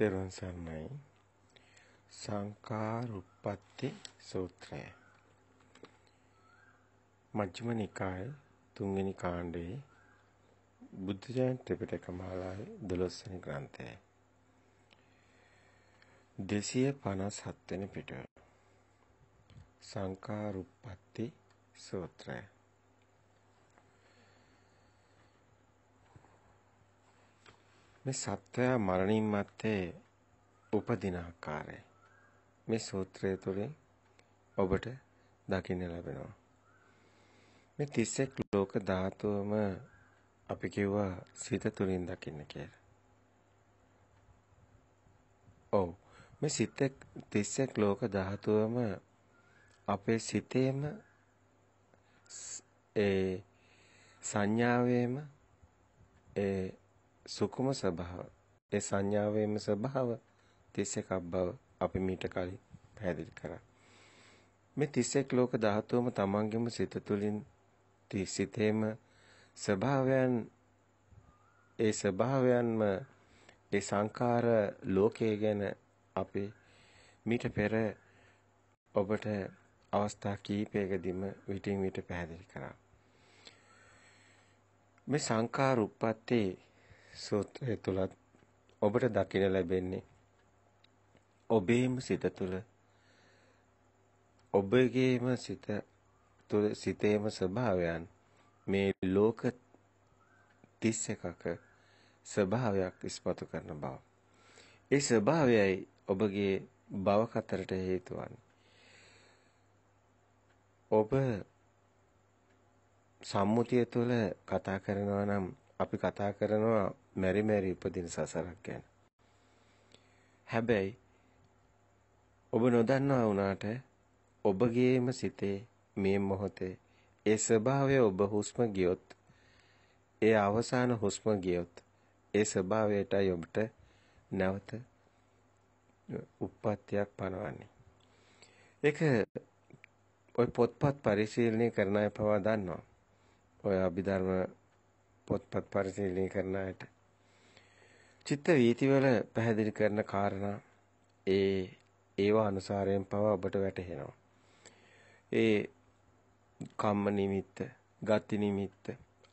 තෙරුවන් සරණයි සංකාරුප්පත්ති සූත්‍රය මජ්ක්‍ධිම නිකාය තුන්වෙනි කාණ්ඩයේ බුද්ධ ජයන්ති ත්‍රිපිටක මාලාවේ 12 වෙනි ග්‍රන්ථය 257 වෙනි පිටුව සංකාරුප්පත්ති සූත්‍රය මේ සත්වයා මරණින් මත්තේ උපදින ආකාරය මේ සූත්‍රය තුළින් ඔබට දකින්න ලැබෙනවා. මේ 31 ලෝක ධාතුවම අපි කිව්වා සිත තුළින් දකින්න කියලා. ඔව් මේ සිත 31 ලෝක ධාතුවම අපේ සිතේම ඒ සංඥාවේම ඒ සුකුම ස්වභාව ඒ සංඥාවේම ස්වභාව 31ක් බව අපි මීට කලින් පැහැදිලි කරා. මේ 31 ලෝක ධාතුවම තමන්ගෙම සිත තුළින් සිතේම ස්වභාවයන් ඒ ස්වභාවයන්ම ඒ සංඛාර ලෝකයේ ගැන අපි මීට පෙර ඔබට අවස්ථා කීපයකදීම විටින් විට පැහැදිලි කරා. මේ සංඛාර උප්පත්තේ සූත්‍රය තුලත් ඔබට දකින්න ලැබෙන්නේ ඔබේම සිත තුළ ඔබගේම සිත තුළ සිතේම ස්වභාවයන් මේ ලෝක 31ක ස්වභාවයක් ඉස්පතු කරන බව. ඒ ස්වභාවයයි ඔබගේ භව කතරට හේතු ඔබ සම්මුතිය තුළ කතා කරනවා නම් අපි කතා කරනවා මෙරි මෙරි උපදින සසරක් ගැන. හැබැයි ඔබ නොදන්නවා වුණාට ඔබගේම සිතේ මේ මොහොතේ ඒ ස්වභාවය ඔබ හුස්ම ගියොත් ඒ අවසාන හුස්ම ගියොත් ඒ ස්වභාවයටයි ඔබට නැවත උප්පත්තියක් පනවන්නේ. ඒක ඔය පොත්පත් පරිශීලනය කරන අය පවා දන්නවා. ඔය අභිධර්ම පොත්පත් පරිශීලනය කරන අයට චිත්ත වීතිවල පැහැදිලි කරන කාරණා ඒ ඒවා අනුසාරයෙන් පවා ඔබට වැටහෙනවා. ඒ කම්ම නිමිත්ත, ගති නිමිත්ත,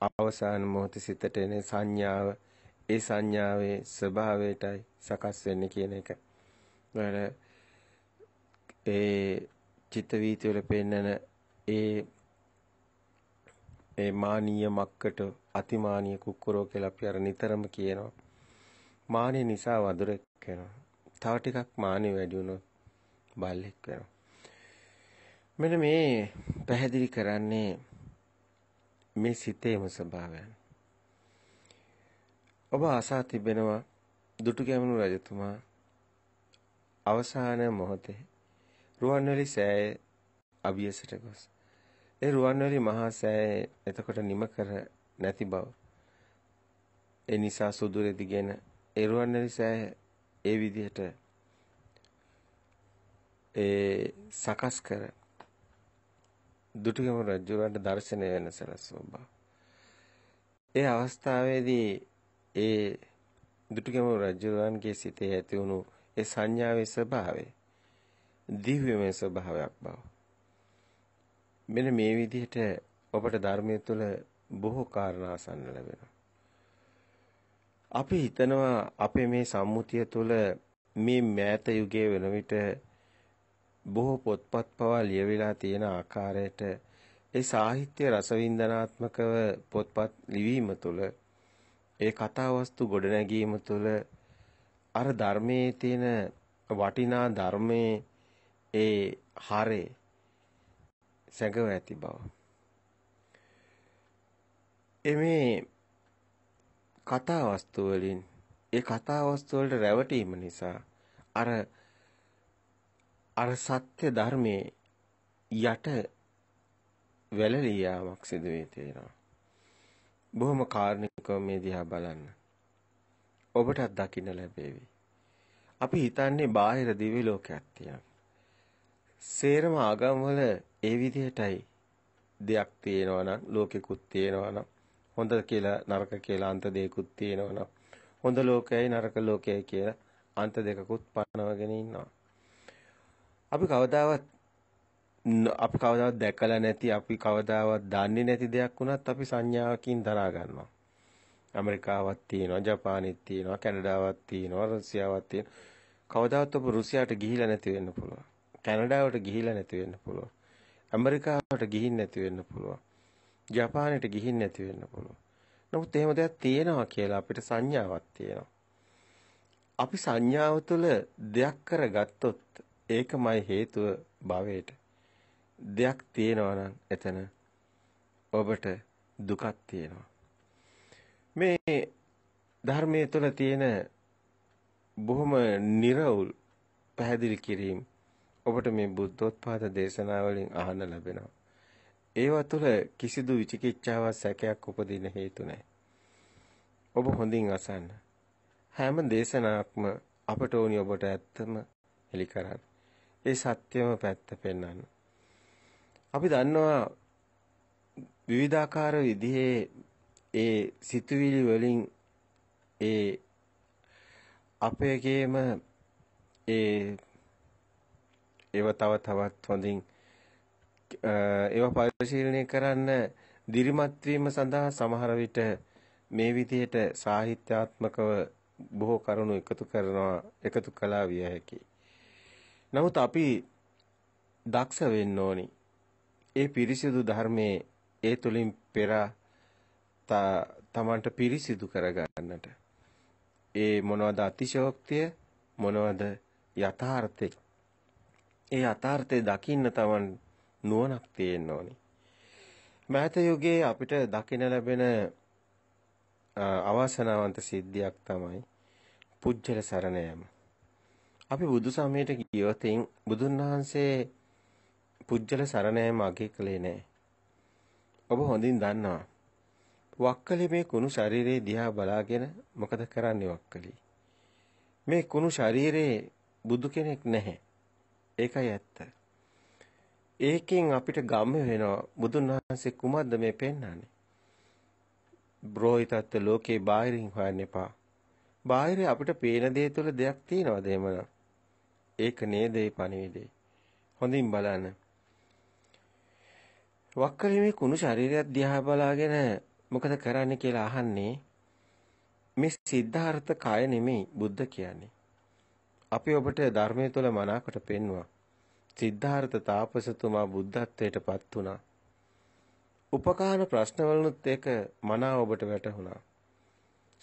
අවසාන මොහොතේ සිතට එන සංඥාව, ඒ සංඥාවේ ස්වභාවයටයි සකස් වෙන්නේ කියන එක. වල ඒ චිත්ත වීතිවල පෙන්නන ඒ ඒ මානීය මක්කට අතිමානීය කුක්කුරෝ කියලා අපි අර නිතරම කියනවා. මානෙ නිසා වදුරෙක් වෙනවා. තව ටිකක් මානෙ වැඩි වුණොත් බල්ලෙක් වෙනවා. මෙන්න මේ පැහැදිලි කරන්නේ මේ සිතේම ස්වභාවයන්. ඔබ අසා තිබෙනවා දුටු ගැමුණු රජතුමා අවසාන මොහොතේ රුවන්වැලි සෑය අභියසට ගොස් ඒ රුවන්වැලි මහා සෑය එතකොට නිම කර නැති බව ඒ නිසා සුදුරෙදිගෙන එරුවන්වැලි සෑය ඒ විදිහට ඒ සකස් කර දුටුගැමුණු රජුවන්ට දැర్శණය වෙන සලස්වෝ බව. ඒ අවස්ථාවේදී ඒ දුටුගැමුණු රජුවන්ගේ සිතේ ඇති වුණු ඒ සංඥාවේ ස්වභාවය දිව්‍යමය ස්වභාවයක් බව. මෙන්න මේ විදිහට අපට ධර්මයේ තුල බොහෝ කාරණා අසන්න ලැබෙනවා. අපි හිතනවා අපේ මේ සම්මුතිය තුළ මේ මෑත යුගයේ වෙන විට බොහෝ පොත්පත් පවා ලියවිලා තියෙන ආකාරයට ඒ සාහිත්‍ය රසවින්දනාත්මකව පොත්පත් ලිවීම තුළ ඒ කතාවස්තු ගොඩනැගීම තුළ අර ධර්මයේ තියෙන වටිනා ධර්මයේ ඒ හරේ සැඟව ඇති බව එමේ කතා වස්තු වලින් ඒ කතා වස්තු වලට රැවටීම නිසා අර අර සත්‍ය ධර්මයේ යට වැළලියාවක් සිදු වෙ තේනවා. බොහොම කාරණිකව මේ දිහා බලන්න. ඔබටත් දකින්න ලැබෙවි. අපි හිතන්නේ බාහිර දිව්‍ය ලෝකයක් තියෙනවා. සේරම ආගම් වල ඒ විදිහටයි දෙයක් තියෙනවා නම් ලෝකෙකුත් තියෙනවා නම් හොඳ කියලා නරක කියලා අන්ත දෙකකුත් තියෙනවනම් හොඳ ලෝකයයි නරක ලෝකයයි කියලා අන්ත දෙකකුත් පනවගෙන ඉන්නවා. අපි කවදාවත් අපි කවදාවත් දැකලා නැති අපි කවදාවත් දන්නේ නැති දෙයක් වුණත් අපි සංඥාවකින් දරා ගන්නවා. ඇමරිකාවක් තියෙනවා, ජපානෙත් තියෙනවා, කැනඩාවක් තියෙනවා, රුසියාවක් තියෙනවා. කවදාවත් ඔබ රුසියාවට ගිහිලා නැති වෙන්න පුළුවන්. කැනඩාවට ගිහිලා නැති වෙන්න පුළුවන්. ඇමරිකාවට ගිහින් නැති වෙන්න පුළුවන්. ජපානයට ගිහින් නැති වෙන්න පුළුවන්. නමුත් එහෙම දෙයක් තියෙනවා කියලා අපිට සංඥාවක් තියෙනවා. අපි සංඥාව තුළ දෙයක් කරගත්තොත් ඒකමයි හේතුව භවයට. දෙයක් තියෙනවා නම් එතන ඔබට දුකක් තියෙනවා. මේ ධර්මයේ තුළ තියෙන බොහොම निराවුල් පැහැදිලි කිරීම ඔබට මේ බුද්ධෝත්පාද දේශනාවලින් අහන්න ලැබෙනවා. ඒවා තුළ කිසිදු විචිකිච්ඡාවක් සැකයක් උපදින හේතු නැහැ. ඔබ හොඳින් අසන්න. හැම දේශනාවක්ම අපට ඕනි ඔබට ඇත්තම හෙළි කරන්න. ඒ සත්‍යම පැත්ත පෙන්වන්න. අපි දන්නවා විවිධාකාර විදිහේ ඒ සිතුවිලි වලින් ඒ අපේගේම ඒ ඒව තව තවත් හොඳින් ඒවා පරිශීලනය කරන්න දිරිමත් සඳහා සමහර මේ විදිහට සාහිත්‍යාත්මකව බොහෝ කරුණු එකතු කරනවා එකතු කළා විය හැකියි. නමුත් අපි දක්ෂ වෙන්න ඕනි. ඒ පිරිසිදු ධර්මයේ ඒ තුලින් පෙර තමන්ට පිරිසිදු කරගන්නට. ඒ මොනවද අතිශෝක්තිය මොනවද යථාර්ථය. ඒ යථාර්ථය දකින්න තමන් නුවණක් තියෙන්න ඕනේ. මෑත යුගයේ අපිට දකින්න ලැබෙන අවාසනාවන්ත සිද්ධියක් තමයි පුජ්‍යල සරණ යාම. අපි බුදු සමයට ගියොතින් බුදුන් වහන්සේ පුජ්‍යල සරණ යාම අගය කළේ නැහැ. ඔබ හොඳින් දන්නවා. වක්කලි මේ කුණු ශරීරයේ දිහා බලාගෙන මොකද කරන්නේ වක්කලි? මේ කුණු ශරීරයේ බුදු කෙනෙක් නැහැ. ඒකයි ඇත්ත. ඒකෙන් අපිට ගම්ම වෙනවා බුදුන් වහන්සේ කුමක්ද මේ පෙන්වන්නේ? බ්‍රෝහිතත් ලෝකේ බාහිරින් හොයන්න එපා. බාහිර අපිට පේන දේ තුළ දෙයක් තියෙනවද එහෙමනම්? ඒක නේද ඒ පණිවිඩේ. හොඳින් බලන්න. වක්කලි මේ කුණු ශරීරයක් දිහා බලාගෙන මොකද කරන්නේ කියලා අහන්නේ මේ සිද්ධාර්ථ කය නෙමෙයි බුද්ධ කියන්නේ. අපි ඔබට ධර්මයේ තුල මනාකොට පෙන්වුවා. සිද්ධාර්ථ තාපසතුමා බුද්ධත්වයට පත් වුණා. උපකාන ප්‍රශ්නවලුත් ඒක මනාව ඔබට වැටහුණා.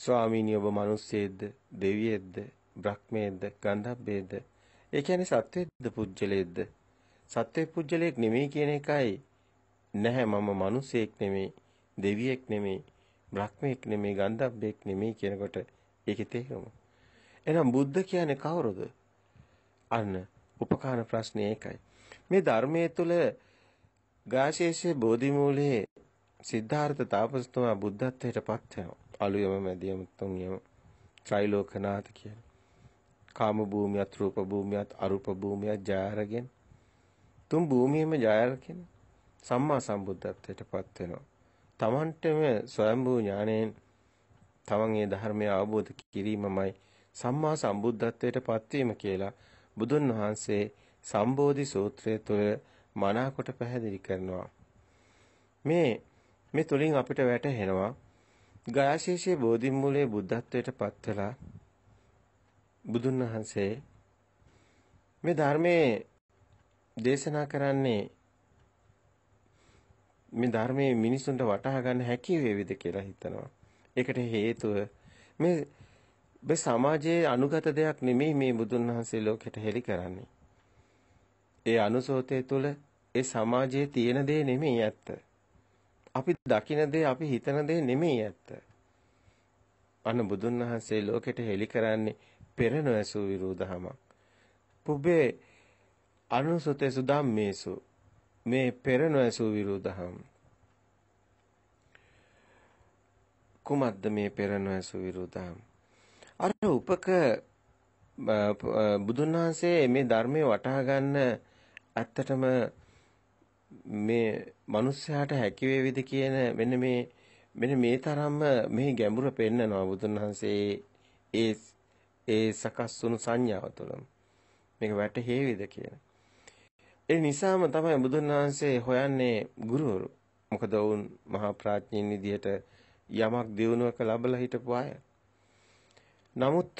ස්වාමීනි ඔබ මිනිස්සෙද්ද, දෙවියෙක්ද, බ්‍රහ්මයේද්ද, ගන්ධබ්බේද්ද? ඒ කියන්නේ සත්වෙද්ද, පුජ්‍යලේද්ද? සත්වේ පුජ්‍යලයක් නෙමෙයි කියන එකයි නැහැ මම මිනිසෙක් නෙමෙයි, දෙවියෙක් නෙමෙයි, බ්‍රහ්මයෙක් නෙමෙයි, ගන්ධබ්බෙක් නෙමෙයි කියනකොට ඒකේ තේරුම. එහෙනම් බුද්ධ කියන්නේ කවුරුද? අන්න උපකාර ප්‍රශ්නය ඒකයි. මේ ධර්මයේ තුල ගාශේෂයේ බෝධි මූලයේ සිද්ධාර්ථ තාපසතුමා බුද්ධත්වයට පත් වෙනවා. අලුයම මැදියම තුන්යම ත්‍රිලෝකනාථ කියන. කාම භූමියත් රූප භූමියත් අරූප භූමියත් ජයරගෙන තුන් භූමියම ජයරගෙන සම්මා සම්බුද්ධත්වයට පත් වෙනවා. තමන්ටම ස්වයම්බූ ඥාණයෙන් තමන් මේ ධර්මය අවබෝධ කිරීමමයි සම්මා සම්බුද්ධත්වයට පත්වීම කියලා බුදුන් වහන්සේ සම්බෝධි සූත්‍රය තුළ මනාකොට පැහැදිලි කරනවා. මේ මේ තුලින් අපිට වැටහෙනවා ගයාශේෂයේ බෝධි මූලයේ බුද්ධත්වයට පත් වෙලා බුදුන් වහන්සේ මේ ධර්මයේ දේශනා කරන්නේ මේ ධර්මයේ මිනිසුන්ට වටහා ගන්න හැකි වේවිද කියලා හිතනවා. ඒකට හේතුව මේ මේ සමාජයේ අනුගත දෙයක් නෙමෙයි මේ බුදුන් වහන්සේ ලෝකෙට හෙළි කරන්නේ. ඒ අනුසෝතය තුළ ඒ සමාජයේ තියෙන දේ නෙමෙයි ඇත්ත. අපි දකින දේ අපි හිතන දේ නෙමෙයි ඇත්ත. අන බුදුන් වහන්සේ ලෝකෙට හෙළි කරන්නේ පෙර නොඇසූ විරෝධහම. පුබ්බේ අනුසෝතේ සුදම්මේසු මේ පෙර නොඇසූ විරෝධහම. කුමද්ද මේ පෙර නොඇසූ විරෝධහම? අර උපක බුදුන් වහන්සේ මේ ධර්මයේ වටහා ගන්න ඇත්තටම මේ මිනිස්යාට හැකි වේවිද කියන මෙන්න මේ මෙන්න මේ තරම්ම මේ ගැඹුර පෙන්නනවා බුදුන් වහන්සේ ඒ ඒ සකස් වුණු සංඥාව තුළම මේක වැටහෙවිද කියන. ඒ නිසාම තමයි බුදුන් වහන්සේ හොයන්නේ ගුරුවරු. මොකද වුන් මහා ප්‍රඥින් විදියට යමක් දිනුවක ලබලා හිටපු අය. නමුත්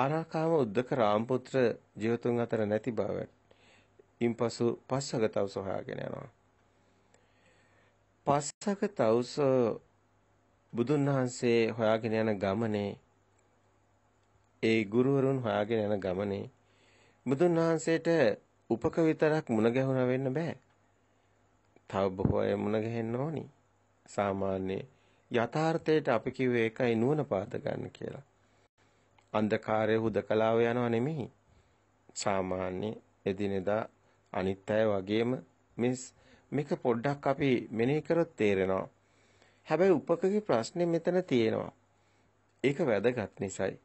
ආරාකාම උද්දක රාමපුත්‍ර ජීවතුන් අතර නැති බව ඉන්පසු පස්සගතව සොයාගෙන යනවා. පස්සගතවස බුදුන් වහන්සේ හොයාගෙන යන ගමනේ ඒ ගුරුවරුන් හොයාගෙන යන ගමනේ බුදුන් වහන්සේට උපක විතරක් මුණ ගැහුණා වෙන්න බෑ. තව බොහෝ අය මුණ ගැහෙන්න ඕනි. සාමාන්‍යයෙන් යථාර්ථයට අපි කිව්වේ ඒකයි නුවණ පාද ගන්න කියලා. අන්ධකාරය හුදකලාව යනව නෙමෙයි. සාමාන්‍ය එදිනෙදා අනිත් අය වගේම මිස් මේක පොඩ්ඩක් අපි මෙනෙහි කරොත් තේරෙනවා. හැබැයි උපකගේ ප්‍රශ්නේ මෙතන තියෙනවා. ඒක වැදගත් නිසායි.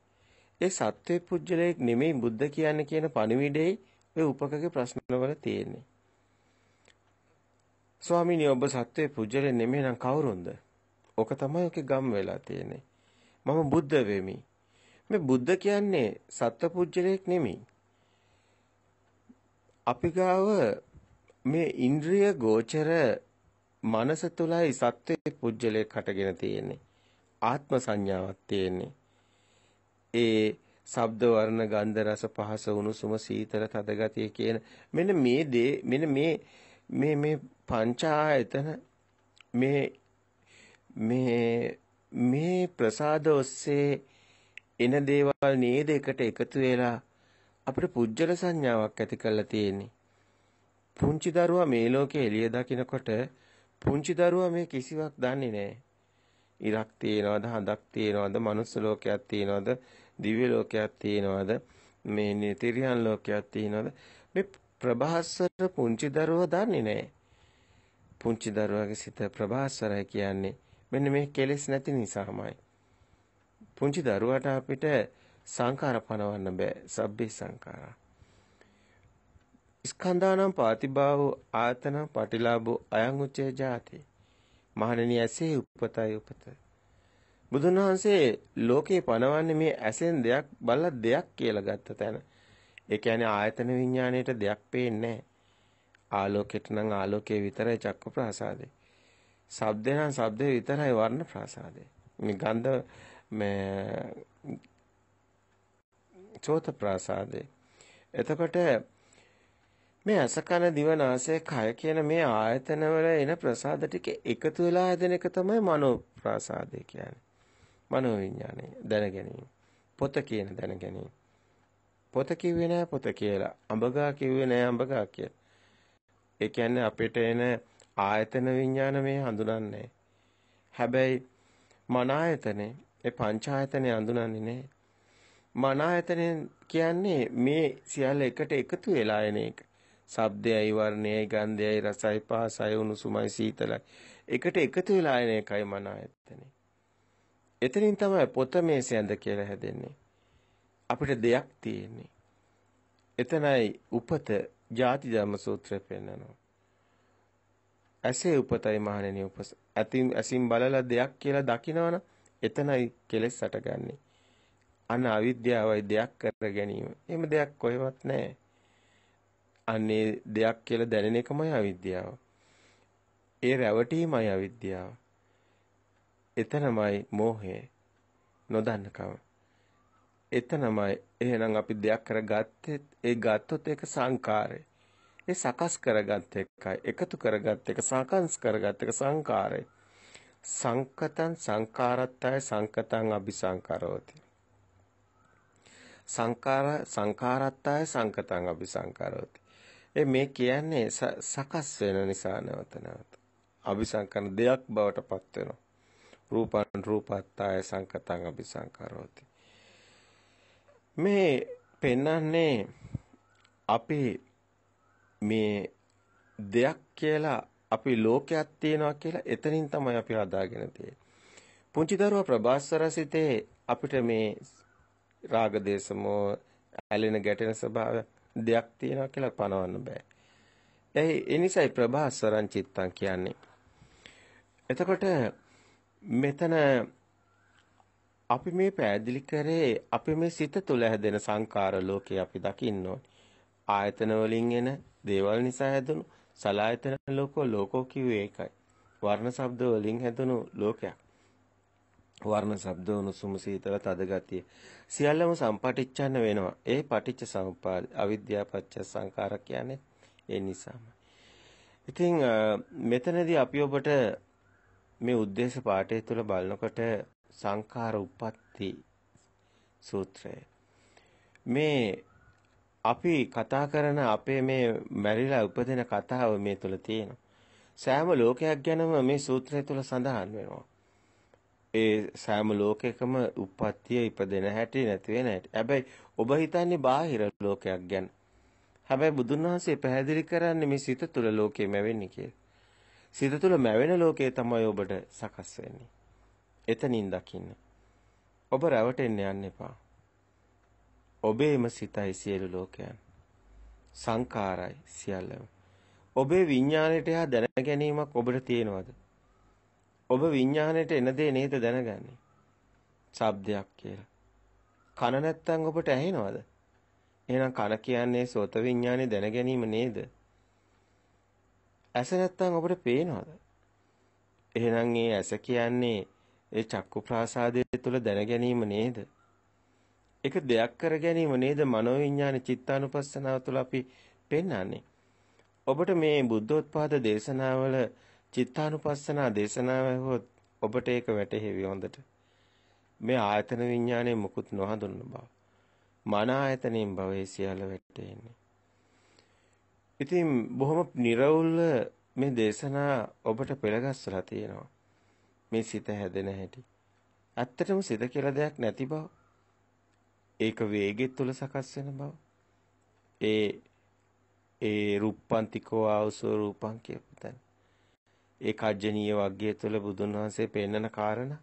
ඒ සත්වේ පුජ්‍යලයක් නෙමෙයි බුද්ධ කියන්නේ කියන පණිවිඩේ ඔය උපකගේ ප්‍රශ්නවල තියෙන්නේ. ස්වාමීනි ඔබ සත්වේ පුජ්‍යලෙ නෙමෙයි නම් කවුරුන්ද? ඕක තමයි ඔකේ ගම් වෙලා තියෙන්නේ. මම බුද්ධ වෙමි. මේ බුද්ධ කියන්නේ සත්පුජ්‍යලයක් නෙමෙයි. අපි ගාව මේ ඉන්ද්‍රිය ගෝචර මනස තුලයි සත්වේ පුජ්‍යලයක් හටගෙන තියෙන්නේ. ආත්ම සංඥාවක් තියෙන්නේ. ඒ ශබ්ද වර්ණ ගන්ධ රස පහස උණුසුම සීතල තද ගතිය කියන මෙන්න මේ දේ මෙන්න මේ මේ මේ පංච ආයතන මේ මේ මේ ප්‍රසාද ඔස්සේ එන දේවල් නේද එකට එකතු වෙලා අපිට පුජ්‍යල සංඥාවක් ඇති කරලා තියෙන්නේ. පුංචි දරුවා මේ ලෝකේ එළිය දකිනකොට පුංචි දරුවා මේ කිසිවක් දන්නේ නැහැ. ඉරක් තියනවාද, හඳක් තියනවාද, manuss ලෝකයක් තියනවාද, දිව්‍ය ලෝකයක් තියනවාද, මේ නිතිරියන් ලෝකයක් තියනවාද? මේ ප්‍රභාස්වර පුංචි දරුවා දන්නේ නැහැ. පුංචි දරුවාගේ සිත ප්‍රභාස්වරයි කියන්නේ මෙන්න මේ කෙලෙස් නැති නිසාමයි. පුංචි දරුවාට අපිට සංඛාර පනවන්න බෑ. සබ්බේ සංඛාරා. ස්කන්ධානම් පාතිභාවෝ ආතන පටිලාභෝ අයං උච්චේ ජාති. මහණෙනි ඇසේ උපතයි උපත. බුදුන් වහන්සේ ලෝකේ පනවන්නේ මේ ඇසෙන් දෙයක් බලලා දෙයක් කියලා ගත්ත තැන. ඒ කියන්නේ ආයතන විඥාණයට දෙයක් පේන්නේ නැහැ. ආලෝකයට නම් ආලෝකයේ විතරයි චක්ක ප්‍රසාදේ. ශබ්දේ නම් ශබ්දේ විතරයි වර්ණ ප්‍රාසාදේ. මේ ගන්ධ මේ චෝත ප්‍රාසාදේ. එතකොට මේ අසකන දිවනාසය කය කියන මේ ආයතන වල එන ප්‍රසාද ටික එකතු වෙලා හදන එක තමයි මනෝ ප්‍රාසාදේ කියන්නේ. මනෝ විඥානය දැන ගැනීම. පොත කියන දැන ගැනීම. පොත කිව්වේ නෑ පොත කියලා. අඹගා කිව්වේ නෑ අඹගා කියලා. ඒ කියන්නේ අපිට එන ආයතන විඥාන මේ හඳුනන්නේ. හැබැයි මන ආයතනේ ඒ පංච ආයතනේ හඳුනන්නේ නැහැ. මන ආයතනේ කියන්නේ මේ සියල්ල එකට එකතු වෙලා එන එක. ශබ්දයයි වර්ණයයි ගන්ධයයි රසයි පහසයි උණුසුමයි සීතලයි එකට එකතු වෙලා එන එකයි මන ආයතනේ. එතනින් තමයි පොත මේ සඳ කියලා හැදෙන්නේ. අපිට දෙයක් තියෙන්නේ. එතනයි උපත ජාති ධර්ම සූත්‍රය පෙන්නනවා. ඇසේ උපතයි මහණෙනි උපස. ඇතින් ඇසින් බලලා දෙයක් කියලා දකිනවනම් එතනයි කෙලෙස් හටගන්නේ. අන අවිද්‍යාවයි දෙයක් කර ගැනීම. එහෙම දෙයක් කොහෙවත් නැහැ. අන්නේ දෙයක් කියලා දැනෙන එකමයි අවිද්‍යාව. ඒ රැවටීමයි අවිද්‍යාව. එතනමයි මෝහය. නොදන්නකම. එතනමයි එහෙනම් අපි දෙයක් කරගත්තෙත් ඒ ගත්තොත් ඒක සංකාරය. ඒ සකස් කරගත් එකයි එකතු කරගත් එක සාකංශ කරගත් එක සංකාරය සංකතං සංකාරත්තය සංකතං අபிසංකරෝති සංකාර සංකාරත්තය සංකතං අபிසංකරෝති ඒ මේ කියන්නේ සකස් වෙන නිසා නැවත නැවත අபிසංකරන දෙයක් බවට පත් වෙනවා රූපං රූපත්තය සංකතං අபிසංකරෝති මේ පෙන්වන්නේ අපේ මේ දෙයක් කියලා අපි ලෝකයක් තියෙනවා කියලා එතනින් තමයි අපි හදාගෙන තියෙන්නේ. පුංචි දරුවා ප්‍රභාස්වරසිතේ අපිට මේ රාග දේශමෝ ඇලෙන ගැටෙන ස්වභාවය දෙයක් තියෙනවා කියලා පනවන්න බෑ. එයි ඒ නිසායි ප්‍රභාස්වරං චිත්තං කියන්නේ. එතකොට මෙතන අපි මේ පෑදිලි කරේ අපි මේ සිත තුළ හැදෙන සංකාර ලෝකේ අපි දකින්න ඕනේ. ආයතන වලින් එන දේවල් නිසා හැදුණු සලායතන ලෝකෝ ලෝකෝ කිව්වේ ඒකයි. වර්ණ ශබ්ද වලින් හැදුණු ලෝකයක්. වර්ණ ශබ්ද උණුසුම සීතල තද ගතිය. සියල්ලම සම්පටිච්ඡන්න වෙනවා. ඒ පටිච්ච සමුපාද අවිද්‍යාව පත්‍ය සංකාර කියන්නේ ඒ නිසාම. ඉතින් මෙතනදී අපි ඔබට මේ ಉದ್ದೇಶ පාඩය තුල බලනකොට සංඛාර උප්පත්ති සූත්‍රය මේ අපි කතා කරන අපේ මේ මැරිලා උපදින කතාව මේ තුල තියෙනවා. සෑම ලෝකයක් ගැනම මේ සූත්‍රය තුල සඳහන් වෙනවා. ඒ සෑම ලෝකයකම උප්පත්තිය ඉපදෙන හැටි නැති වෙන හැටි. හැබැයි ඔබ හිතන්නේ බාහිර ලෝකයක් ගැන. හැබැයි බුදුන් වහන්සේ පැහැදිලි කරන්නේ මේ සිත තුළ ලෝකේ මැවෙන්නේ කියලා. සිත තුළ මැවෙන ලෝකේ තමයි ඔබට සකස් වෙන්නේ. එතනින් දකින්න. ඔබ රැවටෙන්න යන්න එපා. ඔබේම සිතයි සියලු ලෝකයන්. සංකාරයි සියල්ලම. ඔබේ විඥාණයට එහා දැන ගැනීමක් ඔබට තියෙනවද? ඔබ විඥාණයට එන දේ නේද දැනගන්නේ? ශබ්දයක් කියලා. කන නැත්තම් ඔබට ඇහෙනවද? එහෙනම් කන කියන්නේ සෝත විඥානේ දැන ගැනීම නේද? ඇස නැත්තම් ඔබට පේනවද? එහෙනම් ඒ ඇස කියන්නේ ඒ චක්කු ප්‍රාසාදය තුළ දැන ගැනීම නේද? ඒක දෙයක් කර ගැනීම නේද මනෝවිඤ්ඤාණ චිත්තානුපස්සනාව තුළ අපි පෙන්වන්නේ. ඔබට මේ බුද්ධෝත්පාද දේශනාවල චිත්තානුපස්සනා දේශනාව ඇහුවොත් ඔබට ඒක වැටහෙවි හොඳට. මේ ආයතන විඤ්ඤාණය මුකුත් නොහඳුනන බව. මන ආයතනයෙන් භවයේ සියල්ල වැටෙන්නේ. ඉතින් බොහොම निराවුල්ව මේ දේශනා ඔබට පෙළගස්සලා තියෙනවා. මේ සිත හැදෙන හැටි. ඇත්තටම සිත කියලා දෙයක් නැති බව ඒක වේගෙ තුල සකස් වෙන බව ඒ ඒ රුප්පන්තිකෝ ආවසෝ රූපං කියපු තැන ඒ කජ්ජනීය වග්ගය තුල බුදුන් වහන්සේ පෙන්නන කාරණා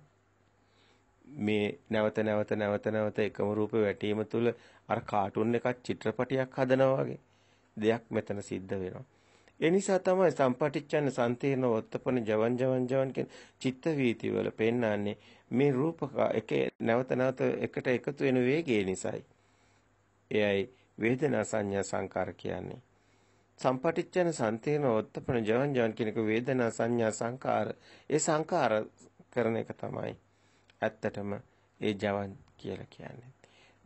මේ නැවත නැවත නැවත නැවත එකම රූපේ වැටීම තුල අර කාටුන් එකක් චිත්‍රපටයක් හදනවා වගේ දෙයක් මෙතන සිද්ධ වෙනවා ඒ නිසා තමයි සම්පටිච්ඡන්න සන්තේන වත්තපන ජවන් ජවන් ජවන් කියන චිත්ත වීති වල පෙන්නන්නේ මේ රූපක එකේ නැවත නැවත එකට එකතු වෙන වේගය නිසායි. එයයි වේදනා සංඥා සංකාර කියන්නේ. සම්පටිච්ඡන සන්තේන වත්තපන ජවන් ජවන් කියනක වේදනා සංඥා සංකාර ඒ සංකාර කරන එක තමයි ඇත්තටම ඒ ජවන් කියලා කියන්නේ.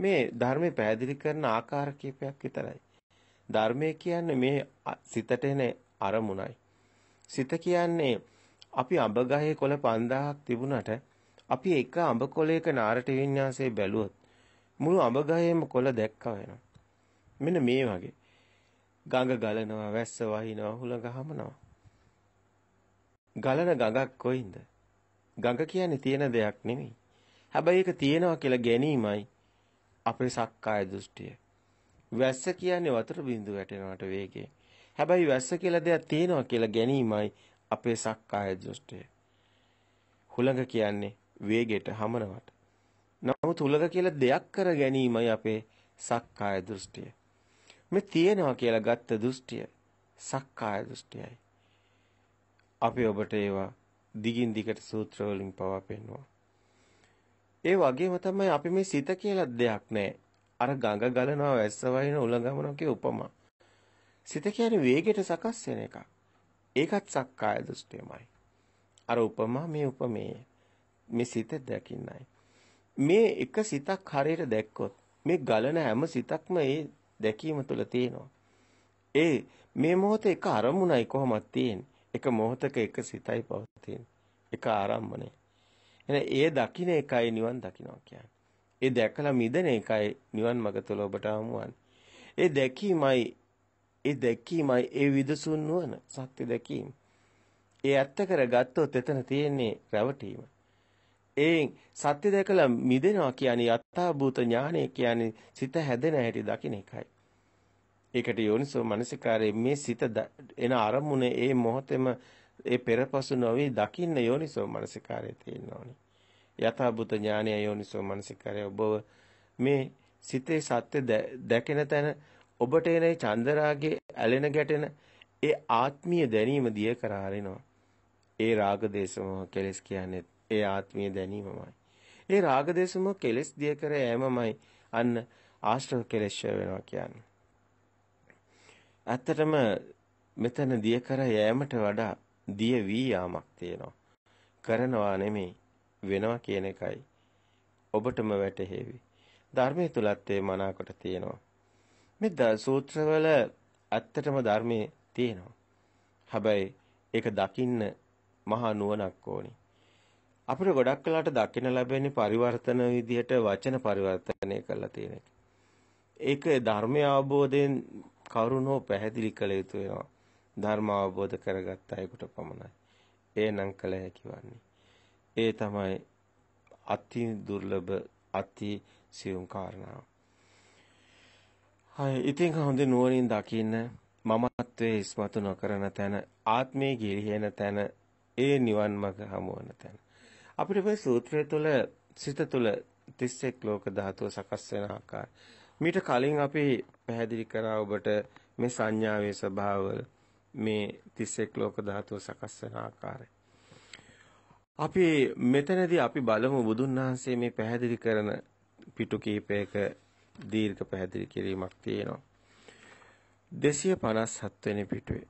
මේ ධර්මය පැහැදිලි කරන ආකාර කීපයක් විතරයි. ධර්මය කියන්නේ මේ සිතට එන අරමුණයි. සිත කියන්නේ අපි අඹ ගහේ කොළ 5000ක් තිබුණට අපි එක අඹ කොළයක නාරට විඤ්ඤාසයේ බැලුවොත් මුළු අඹ ගහේම කොළ දැක්ක වෙනවා. මෙන්න මේ වගේ. ගඟ ගලනවා, වැස්ස වහිනවා, හුළඟ හමනවා. ගලන ගඟක් කොයින්ද? ගඟ කියන්නේ තියෙන දෙයක් නෙමෙයි. හැබැයි ඒක තියෙනවා කියලා ගැනීමයි අපේ සක්කාය දෘෂ්ටිය. වැස්ස කියන්නේ වතුර බිඳුව වැටෙනාට වේගයෙන්. හැබැයි වැස්ස කියලා දෙයක් තියෙනවා කියලා ගැනීමයි අපේ සක්කාය දෘෂ්ටිය. හුලඟ කියන්නේ වේගයට හමනවට. නමුත් හුලඟ කියලා දෙයක් කර ගැනීමයි අපේ සක්කාය දෘෂ්ටිය. මේ තියෙනවා කියලා ගත්ත දෘෂ්ටිය සක්කාය දෘෂ්ටියයි. අපි ඔබට ඒවා දිගින් දිගට සූත්‍ර වලින් පවා පෙන්වනවා. ඒ වගේම තමයි අපි මේ සිත කියලා දෙයක් නැහැ. අර ගඟ ගලනවා වැස්ස වහින උලඟමනවා කිය උපමා. සිත කියන්නේ වේගයට සකස් වෙන එකක්. ඒකත් සක්කාය දෘෂ්ටියමයි. අර උපමා මේ උපමේය. මේ සිත දකින්නයි. මේ එක සිතක් හරියට දැක්කොත් මේ ගලන හැම සිතක්ම ඒ දැකීම තුළ තියෙනවා. ඒ මේ මොහොතේ එක අරමුණයි කොහොමද තියෙන්නේ? එක මොහොතක එක සිතයි පවතින්නේ. එක ආරම්භනේ. එන ඒ දකින්න එකයි නිවන් දකින්නවා කියන්නේ. ඒ දැකලා මිදෙන එකයි නිවන් මඟ තුළ ඔබට හමුවන්නේ. ඒ දැකීමයි ඒ දැකීමයි ඒ විදසුන් නුවණ සත්‍ය දැකීම. ඒ ඇත්ත කරගත්තොත් එතන තියෙන්නේ රැවටීම. ඒ සත්‍ය දැකලා මිදෙනවා කියන්නේ යථාභූත ඥානය කියන්නේ සිත හැදෙන හැටි දකින එකයි. ඒකට යෝනිසෝ මනසිකාරයේ මේ සිත එන අරමුණේ ඒ මොහොතේම ඒ පෙරපසු නොවේ දකින්න යෝනිසෝ මනසිකාරයේ තියෙනවනේ. යථාභූත ඥානය යෝනිසෝ මනසිකාරය ඔබව මේ සිතේ සත්‍ය දැකෙන තැන ඔබට එන චන්දරාගේ ඇලෙන ගැටෙන ඒ ආත්මීය දැනීම දිය කරා හරිනවා. ඒ රාග දේශමෝ කෙලස් කියන්නේ ඒ ආත්මීය දැනීමමයි. ඒ රාග දේශමෝ කෙලස් දිය කර යෑමමයි අන්න ආශ්‍රව කෙලස් වෙනවා කියන්නේ. ඇත්තටම මෙතන දිය කර යෑමට වඩා දිය වී යාමක් තියෙනවා. කරනවා නෙමෙයි. වෙනවා කියන එකයි ඔබටම වැටහෙවි. ධර්මයේ තුලත් ඒ මනාකොට තියෙනවා. මේ සූත්‍රවල ඇත්තටම ධර්මයේ තියෙනවා. හැබැයි ඒක දකින්න මහා නුවණක් ඕනි. අපිට ගොඩක් කලකට දකින්න ලැබෙන්නේ පරිවර්තන විදිහට වචන පරිවර්තනය කරලා තියෙන එක. ඒක ධර්මය අවබෝධයෙන් කරුණෝ පැහැදිලි කළ යුතු වෙනවා. ධර්ම අවබෝධ කරගත් අයෙකුට පමණයි. එනම් කළ හැකි වන්නේ. ඒ තමයි අති දුර්ලභ අති සියුම් කාරණාව. හයි ඉතින් හොඳ නුවණින් දකින්න මමත්වයේ ඉස්මතු නොකරන තැන ආත්මයේ ගිලිහෙන තැන ඒ නිවන් මඟ හමුවන තැන. අපිට මේ සූත්‍රය තුළ සිත තුළ 31 ලෝක ධාතුව සකස් වෙන ආකාරය. මීට කලින් අපි පැහැදිලි කරා ඔබට මේ සංඥාවේ ස්වභාව මේ 31 ලෝක ධාතුව සකස් වෙන ආකාරය. අපි මෙතනදී අපි බලමු බුදුන් වහන්සේ මේ පැහැදිලි කරන පිටු කීපයක දීර්ඝ පැහැදිලි කිරීමක් තියෙනවා. 257 වෙනි පිටුවේ.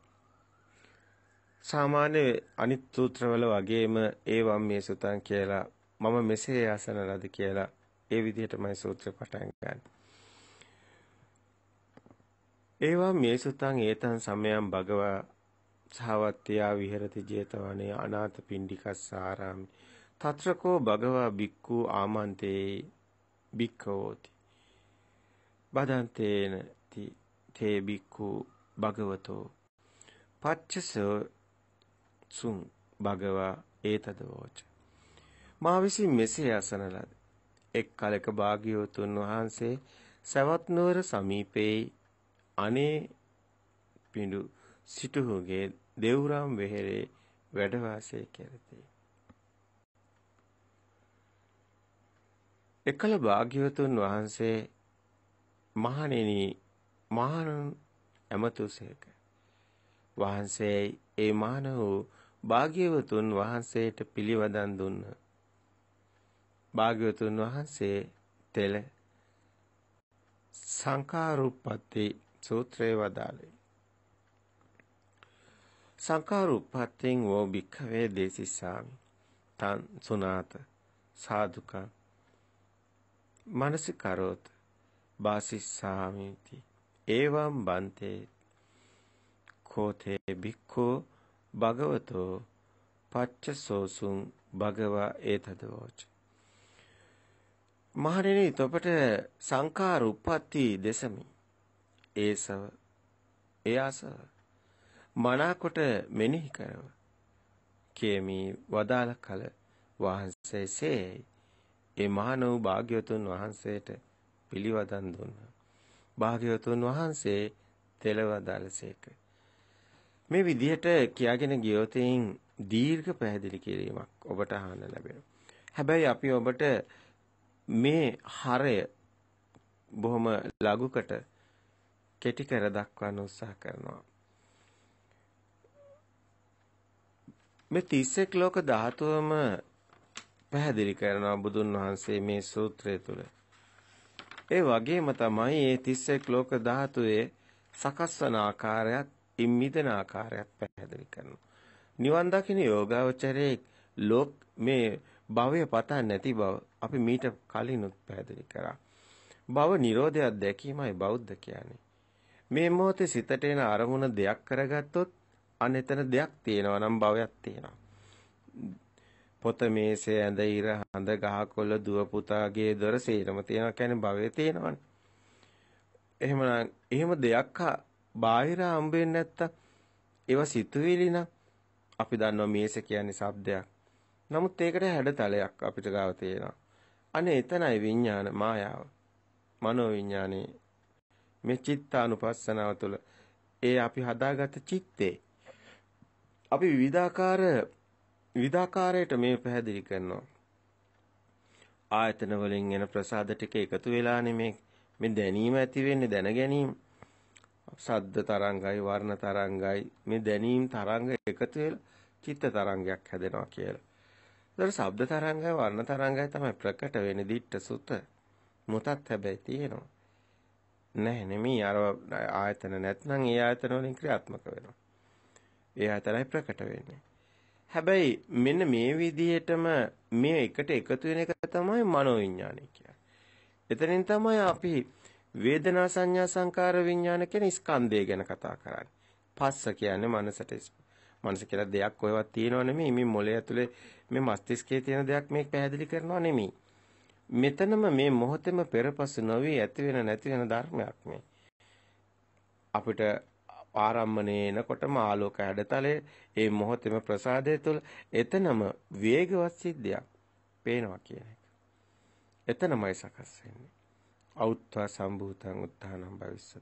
සාමාන්‍ය අනිත් සූත්‍රවල වගේම ඒවම් මේ සුතං කියලා මම මෙසේ ආසන ලද කියලා ඒ විදිහටමයි සූත්‍රය පටන් ගන්න. ඒවා මේ සුතං ඒතං සමයං භගවා සාවත්ත්‍යා විහෙරති 제තවනේ අනාථ පිණ්ඩිකස්ස ආරාමි. తත්‍රකෝ භගවා බික්ඛු ආමන්තේ බික්ඛවෝති. බදන්තේන තේ බික්ඛු භගවතෝ පච්චසෝ සුං භගවා ඒතද වෝච මා විසින් මෙසේ අසන ලද එක් කලක භාග්‍යවතුන් වහන්සේ සවත් නුවර සමීපයේ අනේ පිඬු සිටුහුගේ දෙව්රම් වෙහෙරේ වැඩ වාසය කරති. එකල භාග්‍යවතුන් වහන්සේ මහණෙනි මහණුන් ඇමතුසේක. වහන්සේ ඒ මහණ වූ භාග්‍යවතුන් වහන්සේට පිළිවදන් දුන්න. භාග්‍යවතුන් වහන්සේ තෙල සංඛාරුප්පති සූත්‍රය වදාළේ. සංඛාරුප්පත්තෙන් වෝ භික්ඛවේ දේසිස්සාමි. තං සුනාත සාදුක මනසිකරොත් වාසිස්සාමිති. එවං බන්තේ කෝතේ භික්ඛෝ භගවතෝ පච්චසෝසුං භගවා ඒතදවෝච. මහණෙනි තොපට සංඛාර උප්පත්ති දෙසමි ඒසව එයාසව මනාකොට මෙනෙහි කරව. කියමි වදාළ කල වහන්සේසේ ඒ මහණෝ භාග්‍යවතුන් වහන්සේට පිළිවදන් දුන්නා. භාග්‍යවතුන් වහන්සේ තෙලවදාළසේක. මේ විදිහට කියාගෙන ගියොත් දීර්ඝ පැහැදිලි කිරීමක් ඔබට අහන්න ලැබෙනවා. හැබැයි අපි ඔබට මේ හරය බොහොම ලඝුකට කෙටි කර දක්වන්න උත්සාහ කරනවා. මේ 31 ලෝක ධාතුවම පැහැදිලි කරනවා බුදුන් වහන්සේ මේ සූත්‍රය තුල. ඒ වගේම තමයි මේ 31 ලෝක ධාතුවේ සකස් වන ආකාරයත්, ඉම්මිදෙන ආකාරයත් පැහැදිලි කරනවා. නිවන් දකින යෝගාවචරයේ ලෝක මේ භවය පතා නැති බව අපි මීට කලිනුත් පැහැදිලි කරා. භව නිරෝධයක් දැකීමයි බෞද්ධ කියන්නේ. මේ මොහොතේ සිතට එන අරමුණ දෙයක් කරගත්තොත් අන්න එතන දෙයක් තියෙනවා නම් භවයක් තියෙනවා. පොත මේසේ ඇඳ ඉර හඳ ගහකොළ දුව පුතාගේ දොර සේරම තියෙනවා කියන්නේ භවය තියෙනවනේ. එහෙමනම් එහෙම දෙයක් බාහිර හම්බෙන්නේ නැත්තම් ඒවා සිතුවිලි නම් අපි දන්නවා මේසේ කියන්නේ shabdයක්. නමුත් ඒකට හැඩතලයක් අපිට ගාව තියෙනවා. අනේ එතනයි විඥාන මායාව. මනෝ විඥානේ මේ චිත්තානුපස්සනාව තුළ ඒ අපි හදාගත්ත චිත්තේ අපි විවිධාකාර විවිධාකාරයට මේ පැහැදිලි කරනවා. ආයතන වලින් එන ප්‍රසාද ටික එකතු වෙලානේ මේ මේ දැනීම ඇති වෙන්නේ දැන ගැනීම. ශබ්ද තරංගයි වර්ණ තරංගයි මේ දැනීම් තරංග එකතු වෙලා චිත්ත තරංගයක් හැදෙනවා කියලා. ඒතර ශබ්ද තරංගයි වර්ණ තරංගයි තමයි ප්‍රකට වෙන්නේ දිට්ඨ සුත. මුතත් හැබැයි තියෙනවා. නැහැ නෙමෙයි අර ආයතන නැත්නම් ඒ ආයතන වලින් ක්‍රියාත්මක වෙනවා. ඒ අතරයි ප්‍රකට වෙන්නේ. හැබැයි මෙන්න මේ විදිහටම මේ එකට එකතු වෙන එක තමයි මනෝවිඤ්ඤාණය කියන්නේ. එතනින් තමයි අපි වේදනා සංඥා සංකාර විඤ්ඤාණ කියන ස්කන්ධය ගැන කතා කරන්නේ. පස්ස කියන්නේ මනසට මනස කියලා දෙයක් කොහෙවත් තියෙනව නෙමෙයි. මේ මොලේ ඇතුලේ මේ මස්තිෂ්කයේ තියෙන දෙයක් මේක පැහැදිලි කරනව නෙමෙයි. මෙතනම මේ මොහොතේම පෙරපසු නොවේ ඇති වෙන නැති වෙන ධර්මයක් මේ. අපිට ආරම්මණය එනකොටම ආලෝක හැඩතලයේ ඒ මොහොතේම ප්‍රසාදය තුළ එතනම වේගවත් සිද්ධියක් පේනවා කියන එක. එතනමයි සකස් වෙන්නේ. අවුත්වා සම්භූතං උත්තානම් භවිස්සත්.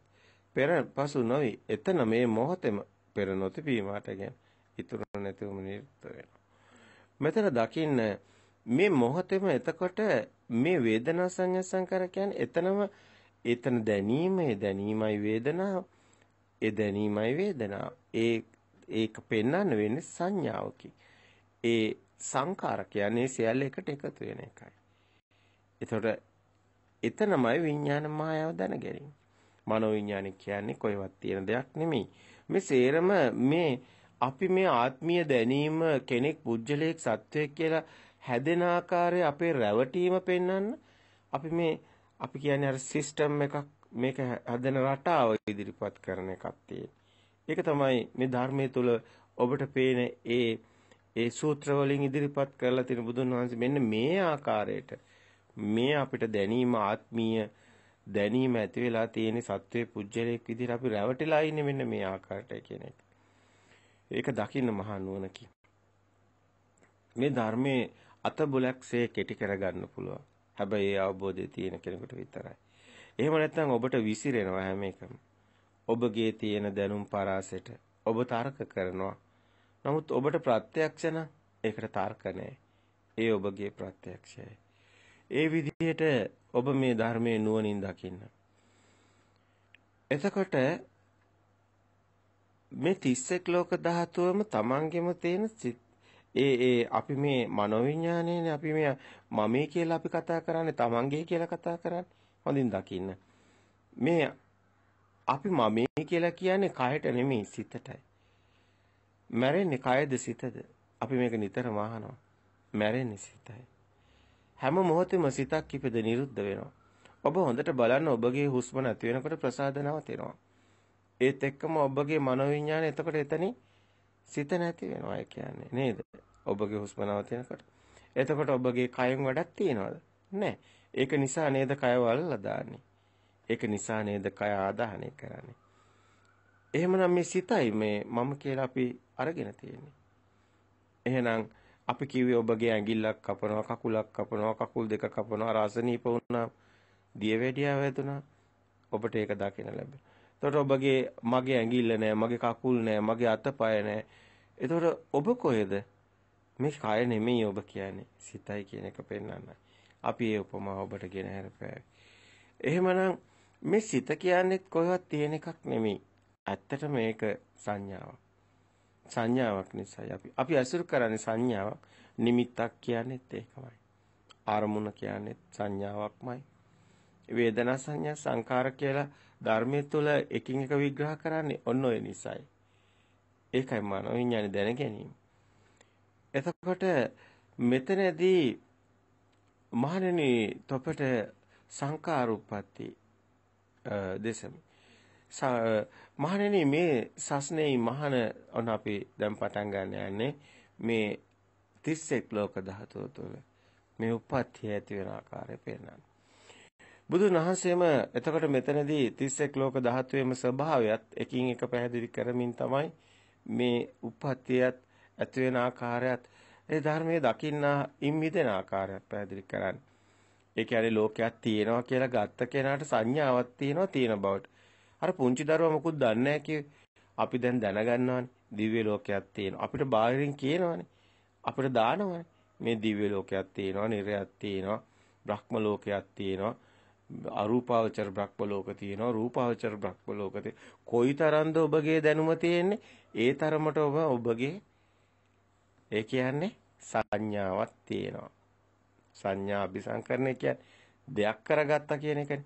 පෙර පසු නොවි එතන මේ මොහොතේම පෙර නොතිබීමට ගැන ඉතුරු නැතිවම නිර්ත වෙනවා. මෙතන දකින්න මේ මොහොතේම එතකොට මේ වේදනා සංඥා සංකාර කියන්නේ එතනම එතන දැනීමේ දැනීමයි වේදනාව ඒ දැනීමයි වේදනාව. ඒ ඒක පෙන්වන්න වෙන්නේ සංඥාවකින්. ඒ සංකාර කියන්නේ සියල්ල එකට එකතු වෙන එකයි. එතකොට එතනමයි විඥාන මායාව දැනගැනීම. මනෝවිඥාන කියන්නේ කොයිවත් තියෙන දෙයක් නෙමෙයි. මේ සේරම මේ අපි මේ ආත්මීය දැනීම කෙනෙක් පුජ්‍යලයක් සත්වයක් කියලා හැදෙන ආකාරය අපේ රැවටීම පෙන්වන්න අපි මේ අපි කියන්නේ අර සිස්ටම් එකක් මේක හදන රටාව ඉදිරිපත් කරන එකක් ඒක තමයි මේ ධර්මයේ තුල ඔබට පේන ඒ ඒ සූත්‍ර වලින් ඉදිරිපත් කරලා තියෙන බුදුන් වහන්සේ මෙන්න මේ ආකාරයට මේ අපිට දැනීම ආත්මීය දැනීම ඇති වෙලා තියෙන සත්වයේ පුජ්‍යලයක් විදිහට අපි රැවටිලා ඉන්නේ මෙන්න මේ ආකාරයට කියන එක. ඒක දකින්න මහා නුවණකි. මේ ධර්මයේ අත බුලක්සේ කෙටි කරගන්න පුළුවන්. හැබැයි ඒ අවබෝධය තියෙන කෙනෙකුට විතරයි. එහෙම නැත්නම් ඔබට විසිරෙනවා හැම එකම. ඔබගේ තියෙන දැනුම් පරාසයට ඔබ තර්ක කරනවා. නමුත් ඔබට ප්‍රත්‍යක්ෂ නම් ඒකට තර්ක ඒ ඔබගේ ප්‍රත්‍යක්ෂයයි. ඒ විදිහට ඔබ මේ ධර්මයේ නුවණින් දකින්න. එතකොට මේ 31 ලෝක ධාතුවම Tamanගෙම තියෙන ඒ ඒ අපි මේ මනෝවිඤ්ඤාණයනේ අපි මේ මමේ කියලා අපි කතා කරන්නේ Tamanගේ කියලා කතා කරන්නේ හොඳින් දකින්න. මේ අපි මම කියලා කියන්නේ කයට නෙමෙයි සිතටයි. මැරෙන්නේ කයද සිතද? අපි මේක නිතරම අහනවා. මැරෙන්නේ සිතයි. හැම මොහොතෙම සිතක් කිපෙද නිරුද්ධ වෙනවා. ඔබ හොඳට බලන්න ඔබගේ හුස්ම නැති වෙනකොට ප්‍රසාද නවතිනවා. ඒත් එක්කම ඔබගේ මනෝවිඤ්ඤාණය එතකොට එතනින් සිත නැති වෙනවා ඒ කියන්නේ නේද? ඔබගේ හුස්ම නවතිනකොට. එතකොට ඔබගේ කයෙන් වැඩක් තියනවද? නැහැ. ඒක නිසා නේද කය වල්ලා දාන්නේ. ඒක නිසා නේද කය ආදාහනය කරන්නේ. එහෙමනම් මේ සිතයි මේ මම කියලා අපි අරගෙන තියෙන්නේ. එහෙනම් අපි කිව්වේ ඔබගේ ඇඟිල්ලක් කපනවා කකුලක් කපනවා කකුල් දෙක කපනවා රසනීප වුණා දියවැඩියා වැදුනා ඔබට ඒක දකින්න ලැබෙන. එතකොට ඔබගේ මගේ ඇඟිල්ල නෑ මගේ කකුල් නෑ මගේ අතපය නෑ. එතකොට ඔබ කොහෙද? මේ කය නෙමෙයි ඔබ කියන්නේ සිතයි කියන එක පෙන්වන්නයි. අපි ඒ උපමාව ඔබට ගෙන හරපෑවි. එහෙමනම් මේ සිත කියන්නේත් කොහෙවත් තියෙන එකක් නෙමෙයි. ඇත්තට මේක සංඥාවක්. සංඥාවක් නිසා අපි අපි අසුරු කරන්නේ සංඥාවක්. නිමිත්තක් කියන්නේත් ඒකමයි. අරමුණ කියන්නේත් සංඥාවක්මයි. වේදනා සංඥා සංකාර කියලා ධර්මයේ තුල එකින් එක විග්‍රහ කරන්නේ ඔන්න ඔය නිසයි. ඒකයි මනෝ විඥානේ දැන ගැනීම. එතකොට මෙතනදී මහණෙනි තොපට සංකාරුප්පatti දෙසමි. මහණෙනි මේ සස්නේ මහන ඔන්න අපි දැන් පටන් ගන්න යන්නේ මේ 31 ලෝක ධාතුව තුළ මේ උප්පත්තිය ඇති වෙන ආකාරය පෙන්වන්න. බුදුන් වහන්සේම එතකොට මෙතනදී 31 ලෝක ධාතුවේම ස්වභාවයත් එකින් එක පැහැදිලි කරමින් තමයි මේ උප්පත්තියත් ඇති වෙන ආකාරයත් ඒ ධර්මයේ දකින්න ඉම්මිදෙන ආකාරයක් පැහැදිලි කරන්නේ. ඒ කියන්නේ ලෝකයක් තියෙනවා කියලා ගත්ත කෙනාට සංඥාවක් තියෙනවා තියෙන බවට. අර පුංචි දරුවා මොකුත් දන්නේ නැහැ අපි දැන් දැනගන්නවානේ. දිව්‍ය ලෝකයක් තියෙනවා. අපිට බාහිරින් කියනවානේ. අපිට දානවානේ. මේ දිව්‍ය ලෝකයක් තියෙනවා, නිර්යයක් තියෙනවා, බ්‍රහ්ම ලෝකයක් තියෙනවා. අරූපාවචර බ්‍රහ්ම ලෝක තියෙනවා රූපාවචර බ්‍රහ්ම ලෝක තියෙනවා කොයිතරම්ද ඔබගේ දැනුම තියෙන්නේ ඒ තරමට ඔබ ඔබගේ ඒ කියන්නේ සංඥාවක් තියෙනවා. සංඥා අபிසංකරණය කියන්නේ දෙයක් කරගත්තා කියන එකනේ.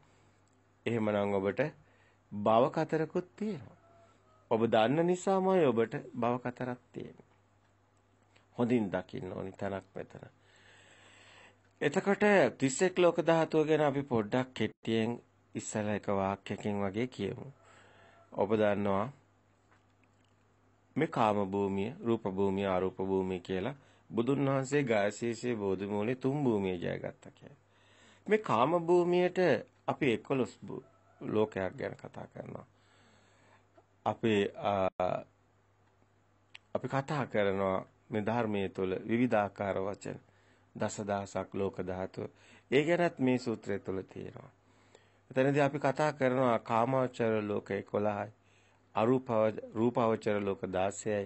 එහෙමනම් ඔබට භව කතරකුත් තියෙනවා. ඔබ දන්න නිසාමයි ඔබට භව කතරක් තියෙන්නේ. හොඳින් දකින්න ඕනි තනක් මෙතන. එතකොට 31 ලෝක ධාතුව ගැන අපි පොඩ්ඩක් කෙටියෙන් ඉස්සලා එක වාක්‍යකින් වගේ කියමු. ඔබ දන්නවා මේ කාම භූමිය, රූප භූමිය, අරූප භූමිය කියලා බුදුන් වහන්සේ ගායසීසේ බෝධි මූලේ තුන් භූමිය ජයගත්තා කියලා. මේ කාම භූමියට අපි 11 ලෝකයක් ගැන කතා කරනවා. අපේ අපි කතා කරනවා මේ ධර්මයේ තුල විවිධාකාර වචන දසදහසක් ලෝක ධාතු. ඒ ගැනත් මේ සූත්‍රය තුල තියෙනවා. එතනදී අපි කතා කරනවා කාමාවචර ලෝක 11යි. අරූපව රූපාවචර ලෝක 16යි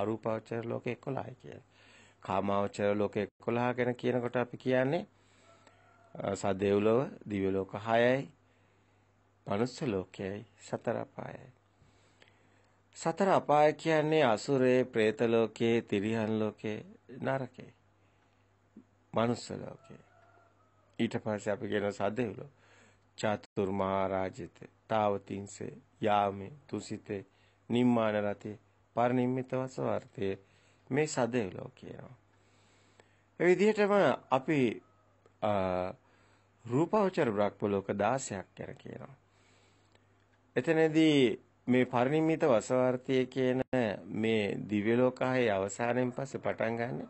අරූපාවචර ලෝක 11යි කියලා. කාමාවචර ලෝක 11 ගැන කියනකොට අපි කියන්නේ සදේව්ලොව දිව්‍ය ලෝක 6යි මනුස්ස ලෝකයයි සතර අපායයි. සතර අපාය කියන්නේ අසුරේ, പ്രേත ලෝකේ, තිරිහන් ලෝකේ, නරකේ. මනුස්ස ලෝකේ. ඊට පස්සේ අපි කියන සදේව්ලොව චතුර්මහා රාජිතේ තාවතින්ස යාමේ තුසිතේ නිම්මාන රතේ පරිනිම්මිත වසවර්තේ මේ සදෙව්ලෝ කියනවා. ඒ විදිහටම අපි රූපවචර බ්‍රහ්මලෝක 16ක් ගැන කියනවා. එතනදී මේ පරිනිම්මිත වසවර්තිය කියන මේ දිව්‍ය ලෝකයේ අවසානයෙන් පස්සේ පටන් ගන්න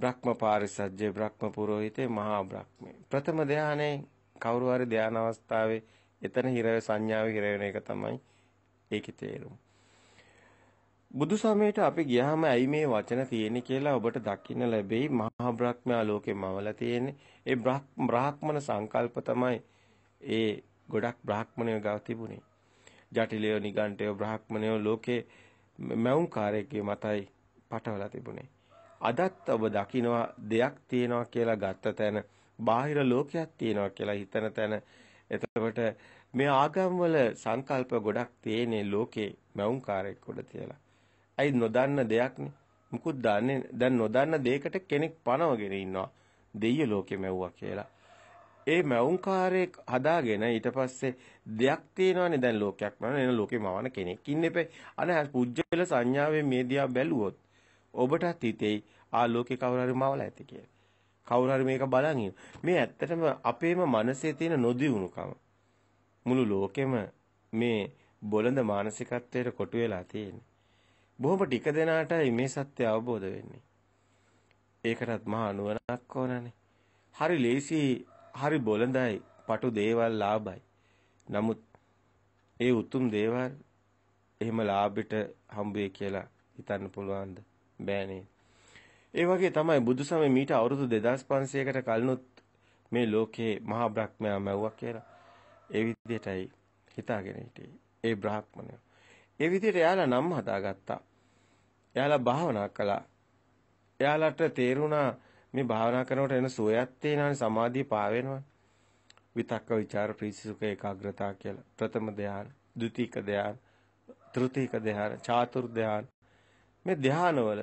බ්‍රහ්ම පාරිසජ්ජේ බ්‍රහ්ම පුරোহিতේ මහා බ්‍රහ්මේ ප්‍රථම ධානයේ කවුරු හරි ධාන අවස්ථාවේ එතන හිර සංඥාව හිර වෙන එක තමයි ඒකේ තේරුම. බුදු සමයට අපි ගියාම ඇයි මේ වචන තියෙන්නේ කියලා ඔබට දකින්න ලැබෙයි මහා බ්‍රහ්මයා ලෝකේ මවලා තියෙන්නේ. ඒ බ්‍රාහ්මණ සංකල්ප තමයි ඒ ගොඩක් බ්‍රාහ්මණයෝ ගාව තිබුණේ. ජටිලයෝ නිගණ්ඨයෝ බ්‍රාහ්මණයෝ ලෝකේ මැවුම් කාර්යයේ මතයි පටවලා තිබුණේ. අදත් ඔබ දකිනවා දෙයක් තියෙනවා කියලා ගත්ත තැන බාහිර ලෝකයක් තියෙනවා කියලා හිතන තැන එතකොට මේ ආගම්වල සංකල්ප ගොඩක් තියෙන්නේ ලෝකේ මවුන්කාරයෙක් උඩ තියලා. අයි නොදන්න දෙයක්නේ. මුකුත් දන්නේ දැන් නොදන්න දෙයකට කෙනෙක් පනවගෙන ඉන්නවා. දෙය ලෝකේ මැව්වා කියලා. ඒ මවුන්කාරයෙක් හදාගෙන ඊට පස්සේ දෙයක් තියෙනවනේ දැන් ලෝකයක් නන එන ලෝකේ මවන කෙනෙක් ඉන්නෙපේ. අනේ පුජ්‍යල සංඥාවේ මේ දිහා බැලුවොත් ඔබටත් හිතෙයි ආ ලෝකේ කවුරු හරි මවලා ඇති කියලා. කවුරු හරි මේක බලන් මේ ඇත්තටම අපේම මනසේ තියෙන නොදියුණුකම මුළු ලෝකෙම මේ බොළඳ මානසිකත්වයට කොටු වෙලා තියෙන්නේ. බොහොම ටික දෙනාටයි මේ සත්‍ය අවබෝධ වෙන්නේ. ඒකටත් මහා නුවණක් ඕනනේ. හරි ලේසි හරි බොළඳයි පටු දේවල් ලාභයි. නමුත් ඒ උතුම් දේවල් එහෙම ලාභෙට හම්බුවේ කියලා හිතන්න පුළුවන්ද? බෑනේ. ඒ වගේ තමයි බුදුසමය මීට අවුරුදු 2500කට කලිනුත් මේ ලෝකේ මහා බ්‍රහ්මයා මැව්වා කියලා. ඒ විදිහටයි හිතාගෙන හිටියේ. ඒ බ්‍රාහ්මණය. ඒ විදිහට එයාලා නම් හදාගත්තා. එයාලා භාවනා කළා. එයාලට තේරුණා මේ භාවනා කරනකොට එන සෝයත් තේනවනේ සමාධිය පාවෙනවා. විතක්ක ਵਿਚාර ප්‍රීතිසුඛ ඒකාග්‍රතාව කියලා. ප්‍රථම ධ්‍යාන, ද්විතීක ධ්‍යාන, තෘතීක ධ්‍යාන, චාතුර් ධ්‍යාන. මේ ධ්‍යානවල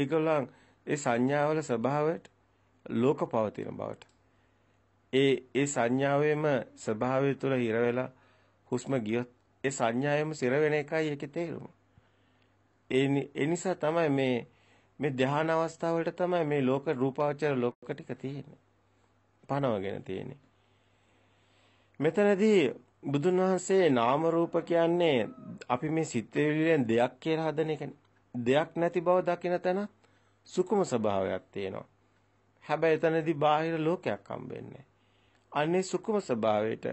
ඒගොල්ලන් ඒ සංඥාවල ස්වභාවයට ලෝක පවතින බවට ඒ ඒ සංඥාවේම ස්වභාවය තුළ හිර වෙලා හුස්ම ගියොත් ඒ සංඥාවෙම සිර වෙන එකයි ඒකේ තේරුම. ඒ නිසා තමයි මේ මේ ධ්‍යාන අවස්ථාවලට තමයි මේ ලෝක රූපාවචර ලෝක ටික තියෙන්නේ. පනවගෙන තියෙන්නේ. මෙතනදී බුදුන් වහන්සේ නාම රූප කියන්නේ අපි මේ සිත් දෙයක් කියලා හදන එකනේ. දෙයක් නැති බව දකින තැන සුකුම ස්වභාවයක් තියෙනවා. හැබැයි එතනදී බාහිර ලෝකයක් හම්බෙන්නේ. අනේ සුකුම ස්වභාවයට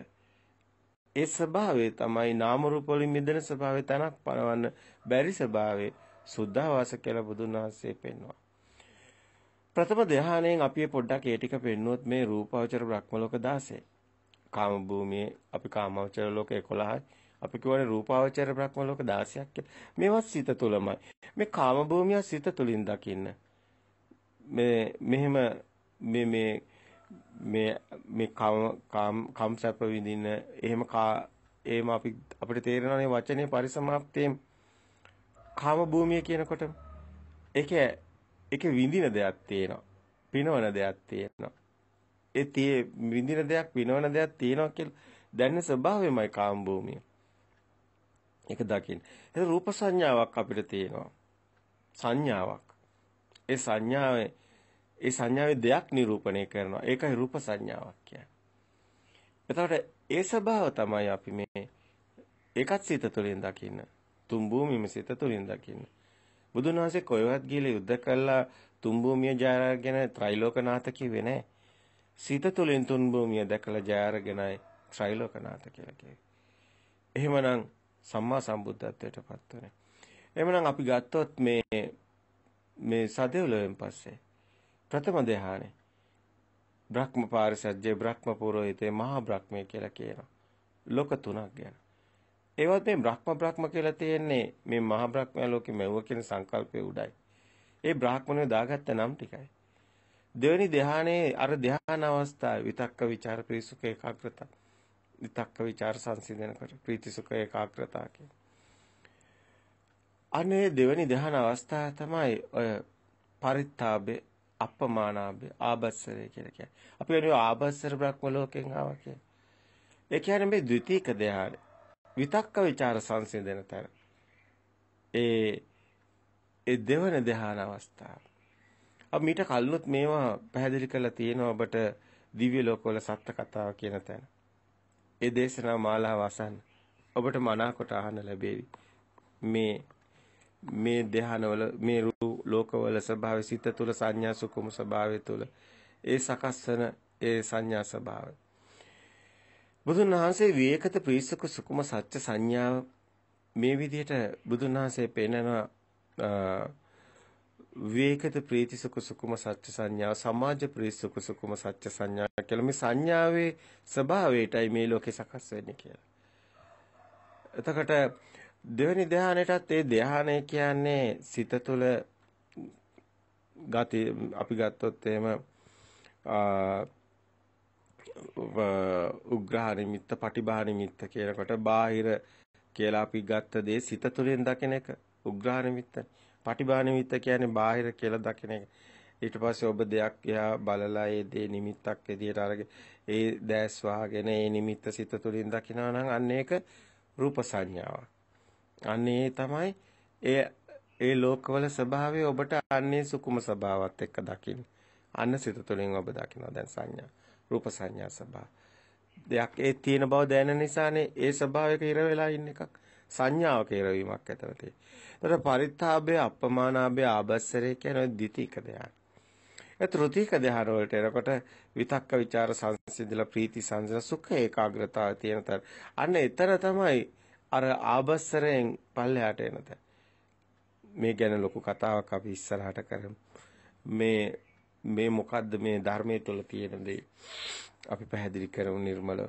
ඒ ස්වභාවය තමයි නාම රූප වලින් මිදෙන ස්වභාවය තනක් පනවන්න බැරි ස්වභාවය සුද්ධවාස කියලා බුදුන් වහන්සේ පෙන්වනවා. ප්‍රථම ධ්‍යානයෙන් අපි පොඩ්ඩක් ඒ ටික පෙන්නුවොත් මේ රූපාවචර බ්‍රහ්ම ලෝක 16. කාම භූමියේ අපි කාමවචර ලෝක 11යි අපි කියවනේ රූපාවචර බ්‍රහ්ම ලෝක 16ක් කියලා. මේවත් සිත තුලමයි. මේ කාම භූමිය සිත තුලින් දකින්න. මේ මෙහෙම මේ මේ මේ මේ කාම කාම කම්සප්ප විඳින එහෙම කා එහෙම අපි අපිට තේරෙනවානේ වචනේ පරිසමාප්තියෙන් කාම භූමිය කියනකොට ඒකේ ඒකේ විඳින දෙයක් තියෙනවා. පිනවන දෙයක් තියෙනවා. ඒ tie විඳින දෙයක් විනවන දෙයක් තියෙනවා කියලා දැනෙන ස්වභාවයමයි කාම භූමිය. ඒක දකින්න. ඒක රූප සංඥාවක් අපිට තියෙනවා. සංඥාවක්. ඒ සංඥාවේ ඒ සංඥාවේ දෙයක් නිරූපණය කරනවා. ඒකයි රූප සංඥාවක් කියන්නේ. එතකොට ඒ ස්වභාව තමයි අපි මේ ඒකත් සිත තුළින් දකින්න. තුන් භූමියම සිත තුළින් දකින්න. බුදුන් වහන්සේ කොහෙවත් ගිහලා යුද්ධ කළා තුන් භූමිය ජයගෙන ත්‍රිලෝකනාථ කිව්වේ නැහැ. සිත තුළින් තුන් භූමිය දැකලා ජය අරගෙනයි ත්‍රිලෝකනාථ කියලා කිව්වේ. එහෙමනම් සම්මා සම්බුද්ධත්වයට පත් වෙන්නේ. එhmeනම් අපි ගත්තොත් මේ මේ සදෙව්ලෙන් පස්සේ ප්‍රථම ධ්‍යානෙ බ්‍රහ්ම පාරිසජ්ජේ බ්‍රහ්ම පුරෝහිතේ මහා බ්‍රහ්මයේ කියලා කියනවා. ලෝක තුනක් ගැන. ඒවත් මේ බ්‍රහ්ම බ්‍රහ්ම කියලා තියෙන්නේ මේ මහා බ්‍රහ්ම ලෝකෙ මෙව්ව කියන සංකල්පය උඩයි. ඒ බ්‍රාහ්මණය දාගත්ත නම් ටිකයි. දෙවෙනි ධ්‍යානයේ අර ධ්‍යාන අවස්ථාවේ විතක්ක ਵਿਚාර පිරිසුක ඒකාග්‍රතාව විතක්ක ਵਿਚාර සංසිඳන කර ප්‍රීති සුඛ ඒකාග්‍රතාව කියන්නේ. අනේ දෙවැනි ධ්‍යාන අවස්ථාව තමයි ඔය පරිත්තාබේ අපමානාබේ ආබස්සරය කියලා කියන්නේ. අපි වෙනුව ආබස්සර බ්‍රහ්ම ලෝකෙන් ආවා කියන්නේ. ඒ කියන්නේ මේ ද්විතීක ධ්‍යාන විතක්ක ਵਿਚාර සංසිඳන තර. ඒ ඒ දෙවන ධ්‍යාන අවස්ථාව. අපි මීට කලිනුත් මේවා පැහැදිලි කරලා තියෙනවා ඔබට දිව්‍ය ලෝකවල සත්‍ය කතාව කියන තැන. ඒ දේශනා මාලාව අසන්න ඔබට මනාකොට අහන්න ලැබේවි මේ මේ ධානවල මේ ලෝකවල ස්වභාවය සිත තුළ සංඥා සුකුම ස්වභාවය තුළ ඒ සකස් වන ඒ සංඥා ස්වභාවය බුදුන් වහන්සේ විවේකත ප්‍රීසක සුකුම සත්‍ය සංඥාව මේ විදිහට බුදුන් වහන්සේ පෙන්නවා විවේකත ප්‍රීති සුඛ සුකුම සත්‍ය සංඥා සමාජ ප්‍රීති සුඛ සුකුම සත්‍ය සංඥා සම්පස්සක් කියලා. මේ සංඥාවේ ස්වභාවයටයි මේ ලෝකේ සකස් වෙන්නේ කියලා. එතකොට දෙවෙනි ධානයටත් ඒ ධානය කියන්නේ සිත තුළ ගති අපි ගත්තොත් එහෙම උග්‍රහ නිමිත්ත, පටිභා නිමිත්ත කියනකොට බාහිර කියලා අපි ගත්ත දේ සිත තුළින් දකින එක උග්‍රහ නිමිත්ත. පටිභා නිමිත්ත කියන්නේ බාහිර කියලා දකින එක. ඊට පස්සේ ඔබ දෙයක් එහා බලලා ඒ දේ නිමිත්තක් විදියට අරගෙන ඒ දැස් වහගෙන ඒ නිමිත්ත සිත තුළින් දකිනවා නම් අන්න ඒක රූප සංඥාවක්. අන්න ඒ තමයි ඒ ඒ ලෝකවල ස්වභාවය ඔබට අන්නේ සුකුම ස්වභාවත් එක්ක දකින්න. අන්න සිත තුළින් ඔබ දකිනවා දැන් සංඥා රූප සංඥා ස්වභාව. දෙයක් ඒ තියෙන බව දැනෙන නිසානේ ඒ ස්වභාවයක ඉර වෙලා ඉන්න එකක්. සංඥාවක ඉරවීමක් ඇතවතේ. ඒතර පරිත්තාභය අපමානාභය ආබස්සරේ කියන ද්විතීක දෙයක්. තෘතික ධ්‍යාන වලට එනකොට විතක්ක ਵਿਚාර සංසිඳිලා ප්‍රීති සංසන සුඛ ඒකාග්‍රතාව තියෙන තර. අන්න එතන තමයි අර ආබස්සරයෙන් පල්ලයට එන මේ ගැන ලොකු කතාවක් අපි ඉස්සරහට කරමු. මේ මේ මොකද්ද මේ ධර්මයේ තුල තියෙන දේ අපි පැහැදිලි කරමු නිර්මලව.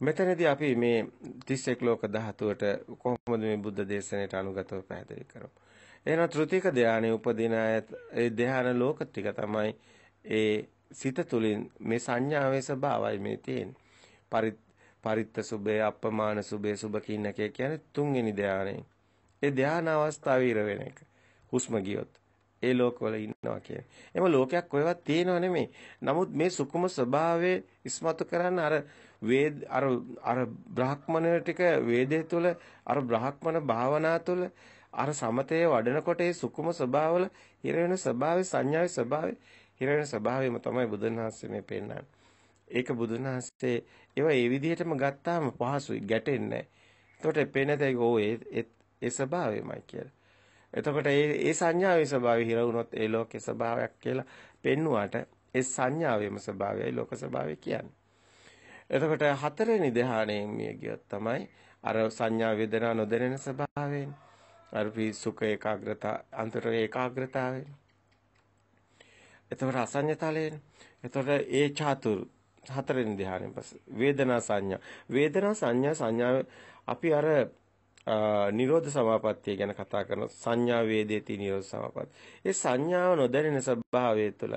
මෙතනදී අපි මේ 31 ලෝක ධාතුවට කොහොමද මේ බුද්ධ දේශනාවට අනුගතව පැහැදිලි කරමු. එහෙනම් ත්‍ෘතික ධානයේ උපදින අය ඒ ධාන ලෝක ටික තමයි ඒ සිත තුළින් මේ සංඥාවේ ස්වභාවයි මේ තියෙන්නේ. පරිත්ත සුභය, අප්පමාන සුභය, සුභ කින්නකේ කියන්නේ තුන්වෙනි ධානයේ. ඒ ධාන අවස්ථාව ඉර වෙන එක. හුස්ම ගියොත් ඒ ලෝකවල ඉන්නවා කියන්නේ. එම ලෝකයක් කොහෙවත් තියෙනව නෙමෙයි. නමුත් මේ සුකුම ස්වභාවය ඉස්මතු කරන්න අර වේද අර අර බ්‍රහ්මණය ටික වේදේ තුල අර බ්‍රහ්මණ භාවනා තුල අර සමතේ වඩනකොට ඒ සුකුම ස්වභාවවල ඉර වෙන ස්වභාවයේ සංඥාවේ ස්වභාවයේ හිරණ ස්වභාවයම තමයි බුදුන් වහන්සේ මේ පෙන්වන්නේ. ඒක බුදුන් වහන්සේ ඒවා ඒ විදිහටම ගත්තාම පහසුයි ගැටෙන්නේ නැහැ. එතකොට පේනතයි ඕ ඒ ස්වභාවයමයි කියලා. එතකොට ඒ ඒ සංඥාවේ ස්වභාවය හිර වුණොත් ඒ ලෝකේ ස්වභාවයක් කියලා පෙන්නුවාට ඒ සංඥාවේම ස්වභාවයයි ලෝක ස්වභාවය කියන්නේ. එතකොට හතරවෙනි ධ්‍යානයෙන් මිය ගියොත් තමයි අර සංඥා වේදනා නොදැනෙන ස්වභාවයෙන් අර පී සුඛ ඒකාග්‍රතාව අන්තර ඒකාග්‍රතාවෙන්නේ එතකොට අසඤ්ඤතලයනේ. එතකොට ඒ චාතුරු හතරෙන් ධානයෙන් පස්සේ වේදනා සංඥා. වේදනා සංඥා සංඥා අපි අර නිරෝධ සමාපත්තිය ගැන කතා කරන සංඥා වේදේති නිරෝධ සමාපත්තිය. ඒ සංඥාව නොදැනෙන ස්වභාවය තුළ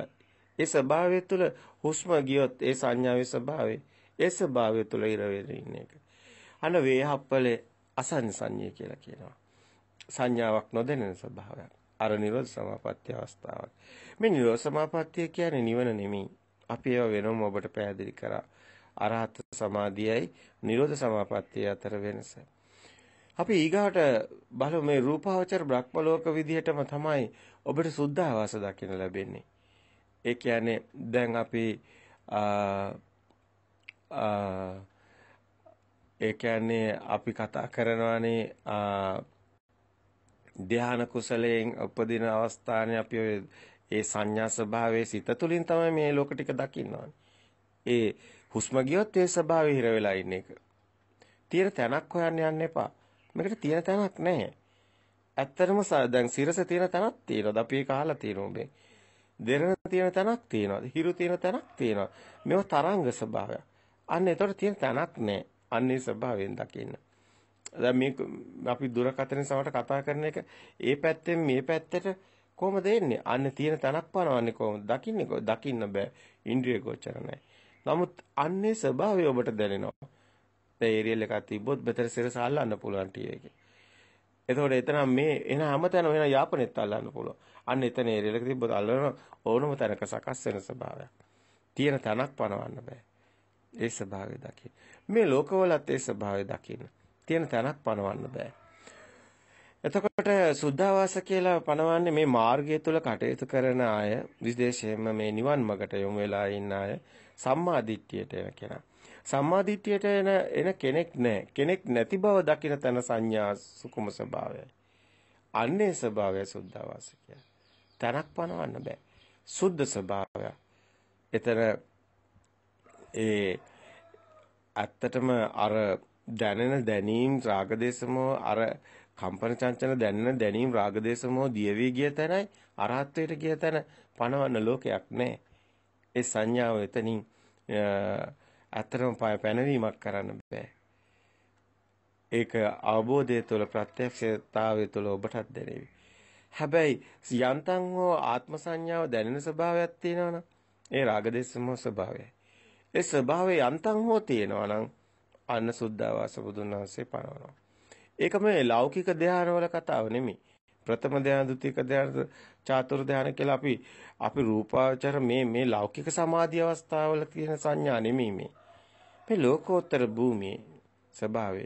ඒ ස්වභාවය තුළ හුස්ම ගියොත් ඒ සංඥාවේ ස්වභාවය ඒ ස්වභාවය තුළ ඉර වෙන එක. අන වේහප්පලේ අසං සංඥය කියලා කියනවා. සංඥාවක් නොදැනෙන ස්වභාවයක්. අර නිරෝධ සමාපත්තිය අවස්ථාවක්. මේ නිරෝධ සමාපත්තිය කියන්නේ නිවන නෙමෙයි. අපි ඒව වෙනම ඔබට පැහැදිලි කරා. අරහත් සමාධියයි නිරෝධ සමාපත්තිය අතර වෙනස. අපි ඊගාට බලමු මේ රූපාවචර බ්‍රහ්මලෝක විදිහටම තමයි ඔබට සුද්ධාවාස දකින්න ලැබෙන්නේ. ඒ කියන්නේ දැන් අපි ඒ කියන්නේ අපි කතා කරනවානේ ධාන කුසලයෙන් උපදින අවස්ථානේ අපි ඔය ඒ සංඥා ස්වභාවයේ සිත තුළින් තමයි මේ ලෝක ටික දකින්නවනේ. ඒ හුස්ම ගියොත් ඒ ස්වභාවය හිර වෙලා ඉන්න එක. තියෙන තැනක් හොයන්න යන්න එපා. මේකට තියෙන තැනක් නැහැ. ඇත්තටම දැන් සිරස තියෙන තැනක් තියෙනවා. අපි ඒක අහලා තියෙනවා මේ. දෙරණ තියෙන තැනක් තියෙනවා. හිරු තියෙන තැනක් තියෙනවා. මේවා තරංග ස්වභාවයක්. අන්න ඒතකොට තියෙන තැනක් නැහැ. අන්නේ ස්වභාවයෙන් දකින්න. දැන් මේ අපි දුරකථන සමට කතා කරන එක ඒ පැත්තෙන් මේ පැත්තට කොහොමද එන්නේ? අන්න තියෙන තනක් පනවන්නේ කොහොමද? දකින්නේ දකින්න බෑ. ඉන්ද්‍රිය ගෝචර නමුත් අන්නේ ස්වභාවය ඔබට දැනෙනවා. දැන් ඒරියල් එකක් තිබ්බොත් මෙතන සිරස අල්ලන්න පුළුවන් ටී එතකොට එතන මේ එන හැමතැනම එන යාපනෙත් අල්ලන්න පුළුවන්. අන්න එතන ඒරියල් එක තිබ්බොත් අල්ලන ඕනම තැනක සකස් වෙන ස්වභාවයක්. තියෙන තනක් පනවන්න බෑ. ඒ ස්වභාවය දකින්න. මේ ලෝකවලත් ඒ ස්වභාවය දකින්න. තියෙන තැනක් පනවන්න බෑ. එතකොට සුද්ධාවාස කියලා පනවන්නේ මේ මාර්ගය තුල කටයුතු කරන අය විශේෂයෙන්ම මේ නිවන් මගට යොමු වෙලා ඉන්න අය සම්මා දිට්ඨියට එන කෙනා. සම්මා දිට්ඨියට එන එන කෙනෙක් නැහැ. කෙනෙක් නැති බව දකින තන සංඥා සුකුම ස්වභාවයයි. අන්නේ ස්වභාවය සුද්ධාවාස කියන්නේ. තනක් පනවන්න බෑ. සුද්ධ ස්වභාවය. එතන ඒ ඇත්තටම අර දැනෙන දැනීම් රාගදේශමෝ අර කම්පන චංචල දැනෙන දැනීම් රාගදේශමෝ දියවි ගිය තැනයි අරහත්ත්වයට ගිය තැන පණවන ලෝකයක් නැහැ. ඒ සංඥාව එතනින් අතරම පැනවීමක් කරන්න බෑ. ඒක අවබෝධය තුළ ප්‍රත්‍යක්ෂතාවය තුළ ඔබටත් දැනෙවි. හැබැයි යන්තම් හෝ ආත්ම සංඥාව දැනෙන ස්වභාවයක් තියෙනවනම් ඒ රාගදේශමෝ ස්වභාවයයි. ඒ ස්වභාවය යන්තම් හෝ තියෙනවනම් අන්න සුද්ධාවාස බුදුන් වහන්සේ පනවනවා. ඒක මේ ලෞකික ධානවල කතාව නෙමෙයි. ප්‍රථම ධාන, ද්විතීක ධාන, චාතුරු ධාන කියලා අපි අපි රූපාවචර මේ මේ ලෞකික සමාධි අවස්ථාවල තියෙන සංඥා නෙමෙයි මේ. මේ ලෝකෝත්තර භූමියේ ස්වභාවය.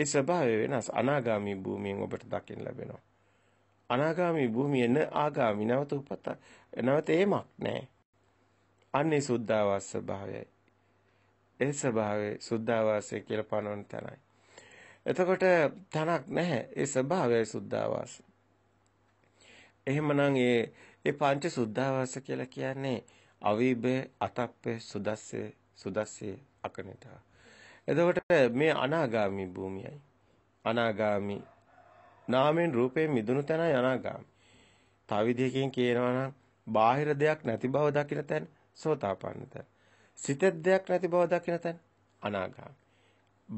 ඒ ස්වභාවය වෙනස් අනාගාමී භූමියෙන් ඔබට දකින්න ලැබෙනවා. අනාගාමී භූමිය න ආගාමී නැවත උපත නැවත ඒමක් නැහැ. අන්නේ සුද්ධාවාස ස්වභාවයයි. ඒ ස්වභාවය සුද්ධාවාසය කියලා පනවන තැනයි. එතකොට තනක් නැහැ. ඒ ස්වභාවයයි සුද්ධාවාස. එහෙමනම් ඒ ඒ පංච සුද්ධාවාස කියලා කියන්නේ අවීභය, අතප්පය, සුදස්සය, සුදස්සය, අකනිතා. එතකොට මේ අනාගාමි භූමියයි. අනාගාමි නාමෙන් රූපයෙන් මිදුණු තැනයි අනාගාමි. තව විදිහකින් කියනවා නම් බාහිර දෙයක් නැති බව දකින තැන සෝතාපන්න තැන. සිතෙත් දෙයක් නැති බව දකින තැන අනාගාමී.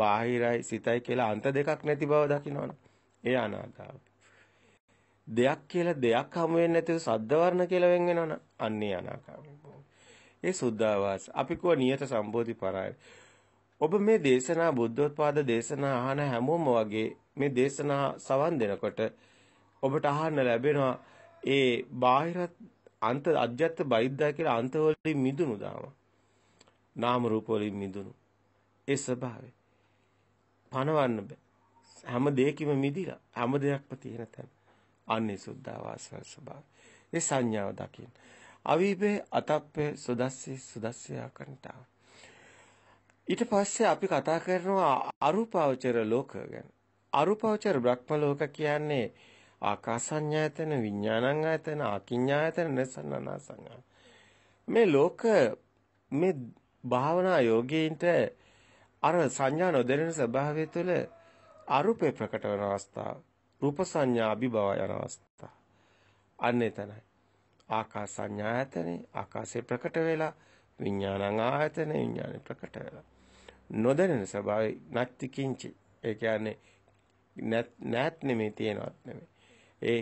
බාහිරයි සිතයි කියලා අන්ත දෙකක් නැති බව දකිනවනම් ඒ අනාගාමී. දෙයක් කියලා දෙයක් හමු වෙන්නේ නැතුව සද්ද වර්ණ කියලා වෙන් වෙනවනම් අන්නේ අනාගාමී භූමිය. ඒ සුද්ධාවාස අපි කෝ නියත සම්බෝධි පරායන. ඔබ මේ දේශනා බුද්ධෝත්පාද දේශනා අහන හැමෝම වගේ මේ දේශනා සවන් දෙනකොට ඔබට අහන්න ලැබෙනවා ඒ බාහිරත් අන්ත අධ්‍යත්ත බයිද්දා කියලා අන්තවලින් මිදුණු දාමක්. නාම රූප වලින් මිදුණු. ඒ ස්වභාවය. පණවන්න බෑ. හැම දෙයකම මිදිලා හැම දෙයක්ම තියෙන තැන. අන්නේ සුද්ධාවාසන ස්වභාවය. ඒ සංඥාව දකින්න. අවීපේ අතප්පේ සුදස්සේ සුදස්සේ ආකණ්ඨාව. ඊට පස්සේ අපි කතා කරනවා අරූපාවචර ලෝක ගැන. අරූපාවචර බ්‍රහ්ම ලෝක කියන්නේ ආකාසඤ්ඤායතන විඥානඤ්ඤායතන අකිඤ්ඤායතන නසන්නනසං මේ ලෝක මේ භාවනා යෝගීන්ට අර සංඥා නොදැනෙන ස්වභාවය තුළ අරූපේ ප්‍රකට වන අවස්ථාව, රූප සංඥා අභිභව යන අවස්ථාව. අන්න එතනයි. ආකාස සංඥා ඇතනේ, ආකාශේ ප්‍රකට වෙලා විඥානං ආයතන විඥානෙ ප්‍රකට වෙලා. නොදැනෙන ස්වභාවය නැත්ති කිංචි. ඒ කියන්නේ නැත් නෙමෙයි තියනවත් නෙමෙයි. ඒ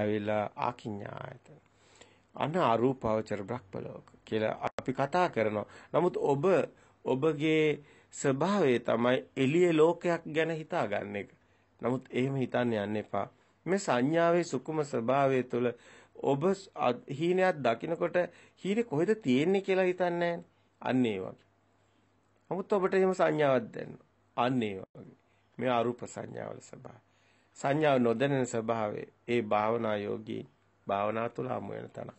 ඇවිලා ආකින්ඥා ආයතන. අන අරූපාවචර බ්‍රහ්ම ලෝක කියලා අපි කතා කරනවා. නමුත් ඔබ ඔබගේ ස්වභාවය තමයි එළිය ලෝකයක් ගැන හිතාගන්න එක. නමුත් එහෙම හිතන්න යන්න එපා. මේ සංඥාවේ සුකුම ස්වභාවය තුළ ඔබ හීනයක් දකිනකොට හීනේ කොහෙද තියෙන්නේ කියලා හිතන්නේ අන්න ඒ වගේ. නමුත් ඔබට එහෙම සංඥාවක් දැනෙනවා. අන්න ඒ වගේ. මේ අරූප සංඥාවල ස්වභාවය. සංඥාව නොදැනෙන ස්වභාවය ඒ භාවනා යෝගී භාවනා තුළ හමු වෙන තනක්.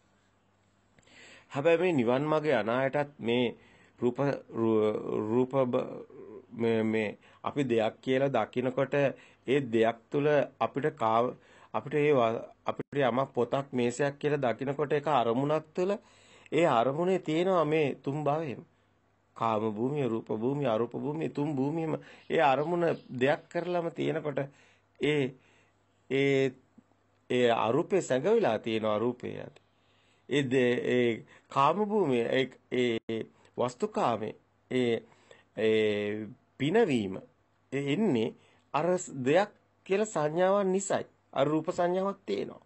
හැබැයි මේ නිවන් මාගේ අනායටත් මේ රූප රූප මේ මේ අපි දෙයක් කියලා දකිනකොට ඒ දෙයක් තුළ අපිට අපිට ඒ අපිට යමක් පොතක් මේසයක් කියලා දකිනකොට ඒක අරමුණක් තුළ ඒ අරමුණේ තියෙනවා මේ තුන් භාවයම කාම භූමිය රූප භූමිය අරූප භූමිය තුන් භූමියම ඒ අරමුණ දෙයක් කරලම තියෙනකොට ඒ ඒ ඒ අරූපේ සැඟවිලා තියෙනවා රූපේ යට ඒ කාම භූමිය ඒ වස්තුකාමේ ඒ ඒ පිනවීම එන්නේ අර දෙයක් කියලා සංඥාවක් නිසායි. අර රූප සංඥාවක් තියෙනවා.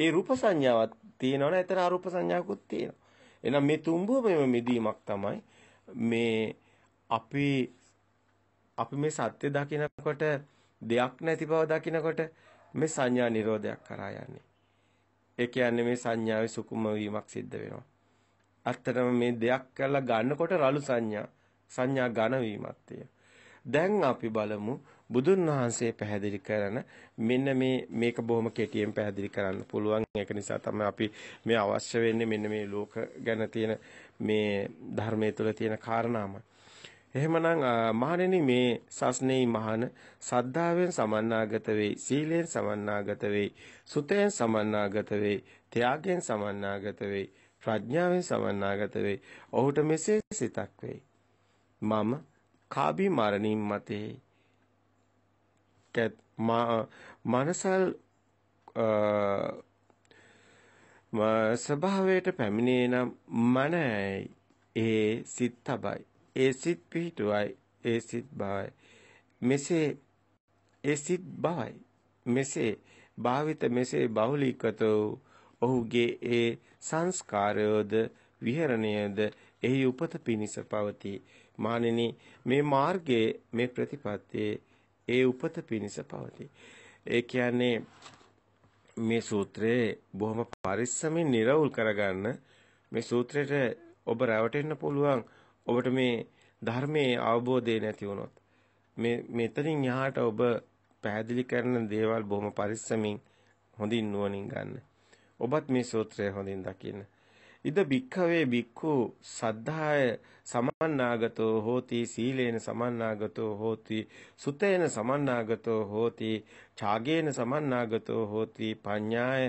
ඒ රූප සංඥාවක් තියෙනවනේ එතන අරූප සංඥාවකුත් තියෙනවා. එහෙනම් මේ තුන්බුවම මිදීමක් තමයි මේ අපි අපි මේ සත්‍ය දකිනකොට දෙයක් නැති බව දකිනකොට මේ සංඥා නිරෝධයක් කරා යන්නේ. ඒ කියන්නේ මේ සංඥාවේ සුකුම වීමක් සිද්ධ වෙනවා. අත්‍තරම මේ දෙයක් කරලා ගන්නකොට රළු සංඥා සංඥා ඝන වීමක් දැන් අපි බලමු බුදුන් වහන්සේ පැහැදිලි කරන මෙන්න මේ මේක බොහොම කෙටියෙන් පැහැදිලි කරන්න පුළුවන් ඒක නිසා තමයි අපි මේ අවශ්‍ය වෙන්නේ මෙන්න මේ ලෝක ගැන තියෙන මේ ධර්මයේ තුල තියෙන කාරණාම. එහෙමනම් මහණෙනි මේ සස්නේ මහන සද්ධාවෙන් සමන්නාගත වෙයි සීලෙන් සමන්නාගත වෙයි සුතෙන් සමන්නාගත වෙයි ත්‍යාගයෙන් සමන්නාගත වෙයි ප්‍රඥාවෙන් සමන්නාගත වෙයි ඔහුට මෙසේ සිතක් වෙයි මම කාබි මරණින් මතේ කැත් මනසල් ස්වභාවයට පැමිණේ නම් මනයි ඒ සිත් තබයි ඒ සිත් පිහිටුවයි ඒ සිත් බවයි. මෙසේ ඒ සිත් බවයි. මෙසේ භාවිත මෙසේ බහුලීකත වූ ඔහුගේ ඒ සංස්කාරයෝද විහරණයද එහි උපත පිණිස පවතී. මානෙනි මේ මාර්ගයේ මේ ප්‍රතිපත්තියේ ඒ උපත පිණිස පවතී. ඒ කියන්නේ මේ සූත්‍රයේ බොහොම පරිස්සමින් නිරවුල් කරගන්න මේ සූත්‍රයට ඔබ රැවටෙන්න පුළුවන් ඔබට මේ ධර්මයේ අවබෝධය නැති වුණොත් මේ මෙතනින් යහට ඔබ පැහැදිලි කරන දේවල් බොහොම පරිස්සමින් හොඳින් නුවණින් ගන්න. ඔබත් මේ සූත්‍රය හොඳින් දකින්න. ඉද භික්ඛවේ භික්ඛු සද්ධාය සමන්නාගතෝ හෝති සීලේන සමන්නාගතෝ හෝති සුතේන සමන්නාගතෝ හෝති ඡාගේන සමන්නාගතෝ හෝති පඤ්ඤාය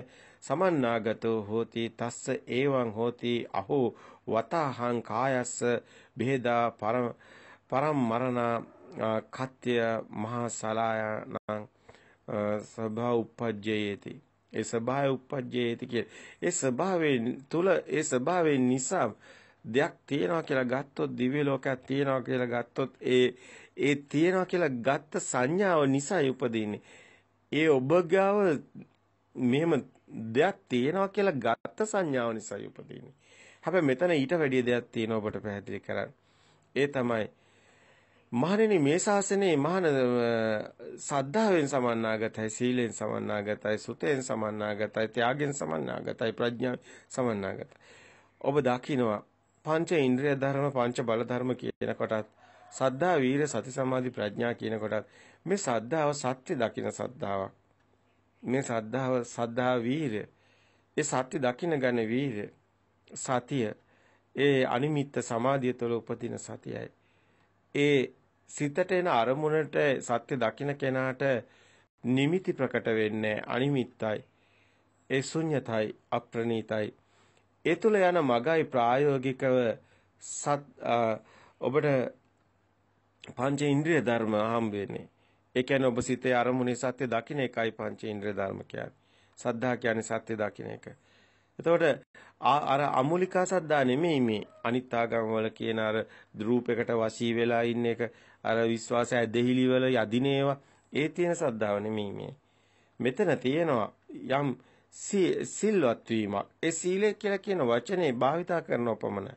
සමන්නාගතෝ හෝති තස්ස ඒවං හෝති අහෝ වතහං කායස්ස බෙහෙදා පරම් මරණ කත්‍ය මහා සලායනං සභා උපජ්ජයේති ඒ සභාවේ උපජ්ජයේති කිය. ඒ ස්වභාවයෙන් තුල ඒ ස්වභාවයෙන් නිසා දෙයක් තියෙනවා කියලා ගත්තොත් දිව්‍ය ලෝකයක් තියෙනවා කියලා ගත්තොත් ඒ ඒ තියෙනවා කියලා ගත්ත සංඥාව නිසායි උපදින්නේ. ඒ ඔබ ගාව මෙහෙම දෙයක් තියෙනවා කියලා ගත්ත සංඥාව නිසායි උපදින්නේ. හැබැයි මෙතන ඊට වැඩිය දෙයක් තියෙනවා ඔබට පැහැදිලි කරන්න. ඒ තමයි මහණෙනි මේ ශාසනයේ මහාන සද්ධාවෙන් සමන්නාගතයි සීලෙන් සමන්නාගතයි සුතෙන් සමන්නාගතයි ත්‍යාගෙන් සමන්නාගතයි ප්‍රඥාවෙන් සමන්නාගතයි. ඔබ දකිනවා පංච ඉන්ද්‍රිය ධර්ම පංච බල ධර්ම කියන කොටත් සද්ධා වීර සති සමාධි ප්‍රඥා කියන කොටත් මේ සද්ධාව සත්‍ය දකින සද්ධාවක් මේ සද්ධාව සද්ධා වීරය ඒ සත්‍ය දකින ගන වීරය සතිය ඒ අනිමිත්ත සමාධිය තුළ උපදින සතියයි. ඒ සිතට එන අරමුණට සත්‍ය දකින්න කෙනාට නිමිති ප්‍රකට වෙන්නේ අනිමිත්තයි. ඒ ශුන්්‍යතයි අප්‍රණීතයි. ඒ තුල යන මගයි ප්‍රායෝගිකව සත් ඔබට පංච ඉන්ද්‍රිය ධර්ම හම් වෙන්නේ. ඒ කියන්නේ ඔබ සිතේ අරමුණේ සත්‍ය දකින්න එකයි පංච ඉන්ද්‍රිය ධර්ම කියන්නේ. සද්ධා කියන්නේ සත්‍ය දකින්න එක. එතකොට අර අමූලිකා සද්දා නෙමෙයි මේ අනිත් ආගම් වල කියන අර රූපයකට වශී වෙලා ඉන්න එක අර විශ්වාසය ඇදහිලි වල යදිනේවා ඒ තියෙන සද්දාව නෙමෙයි මේ මෙතන තියෙනවා යම් සිල්වත් වීමක් ඒ සීලය කියලා කියන වචනේ භාවිතා කරන උපමන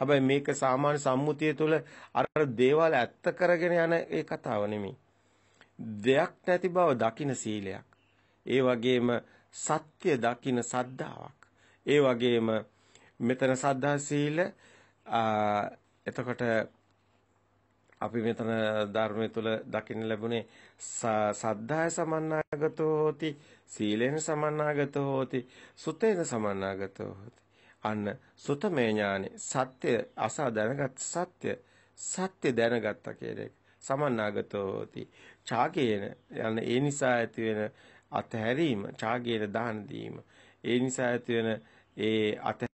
හැබැයි මේක සාමාන්‍ය සම්මුතිය තුළ අර දේවල් ඇත්ත කරගෙන යන ඒ කතාව නෙමෙයි දෙයක් නැති බව දකින සීලයක් ඒ වගේම සත්‍ය දකින සද්ධාාවක් ඒ වගේම මෙතන සද්ධා සීල එතකොට අපි මෙතන ධර්මය තුල දකින්න ලැබුණේ සද්ධාය සමන්නාගතෝ හෝති සීලෙන් සමන්නාගතෝ හෝති සුතේන සමන්නාගතෝ හෝති අන්න සුතමේ ඥානෙ සත්‍ය අසා දැනගත් සත්‍ය සත්‍ය දැනගත්තා කියන එක සමන්නාගතෝ හෝති ඡාගේන යන ඒ නිසා ඇති වෙන අතහැරීම ඡාගේන දාන දීම ඒ නිසා ඇති වෙන até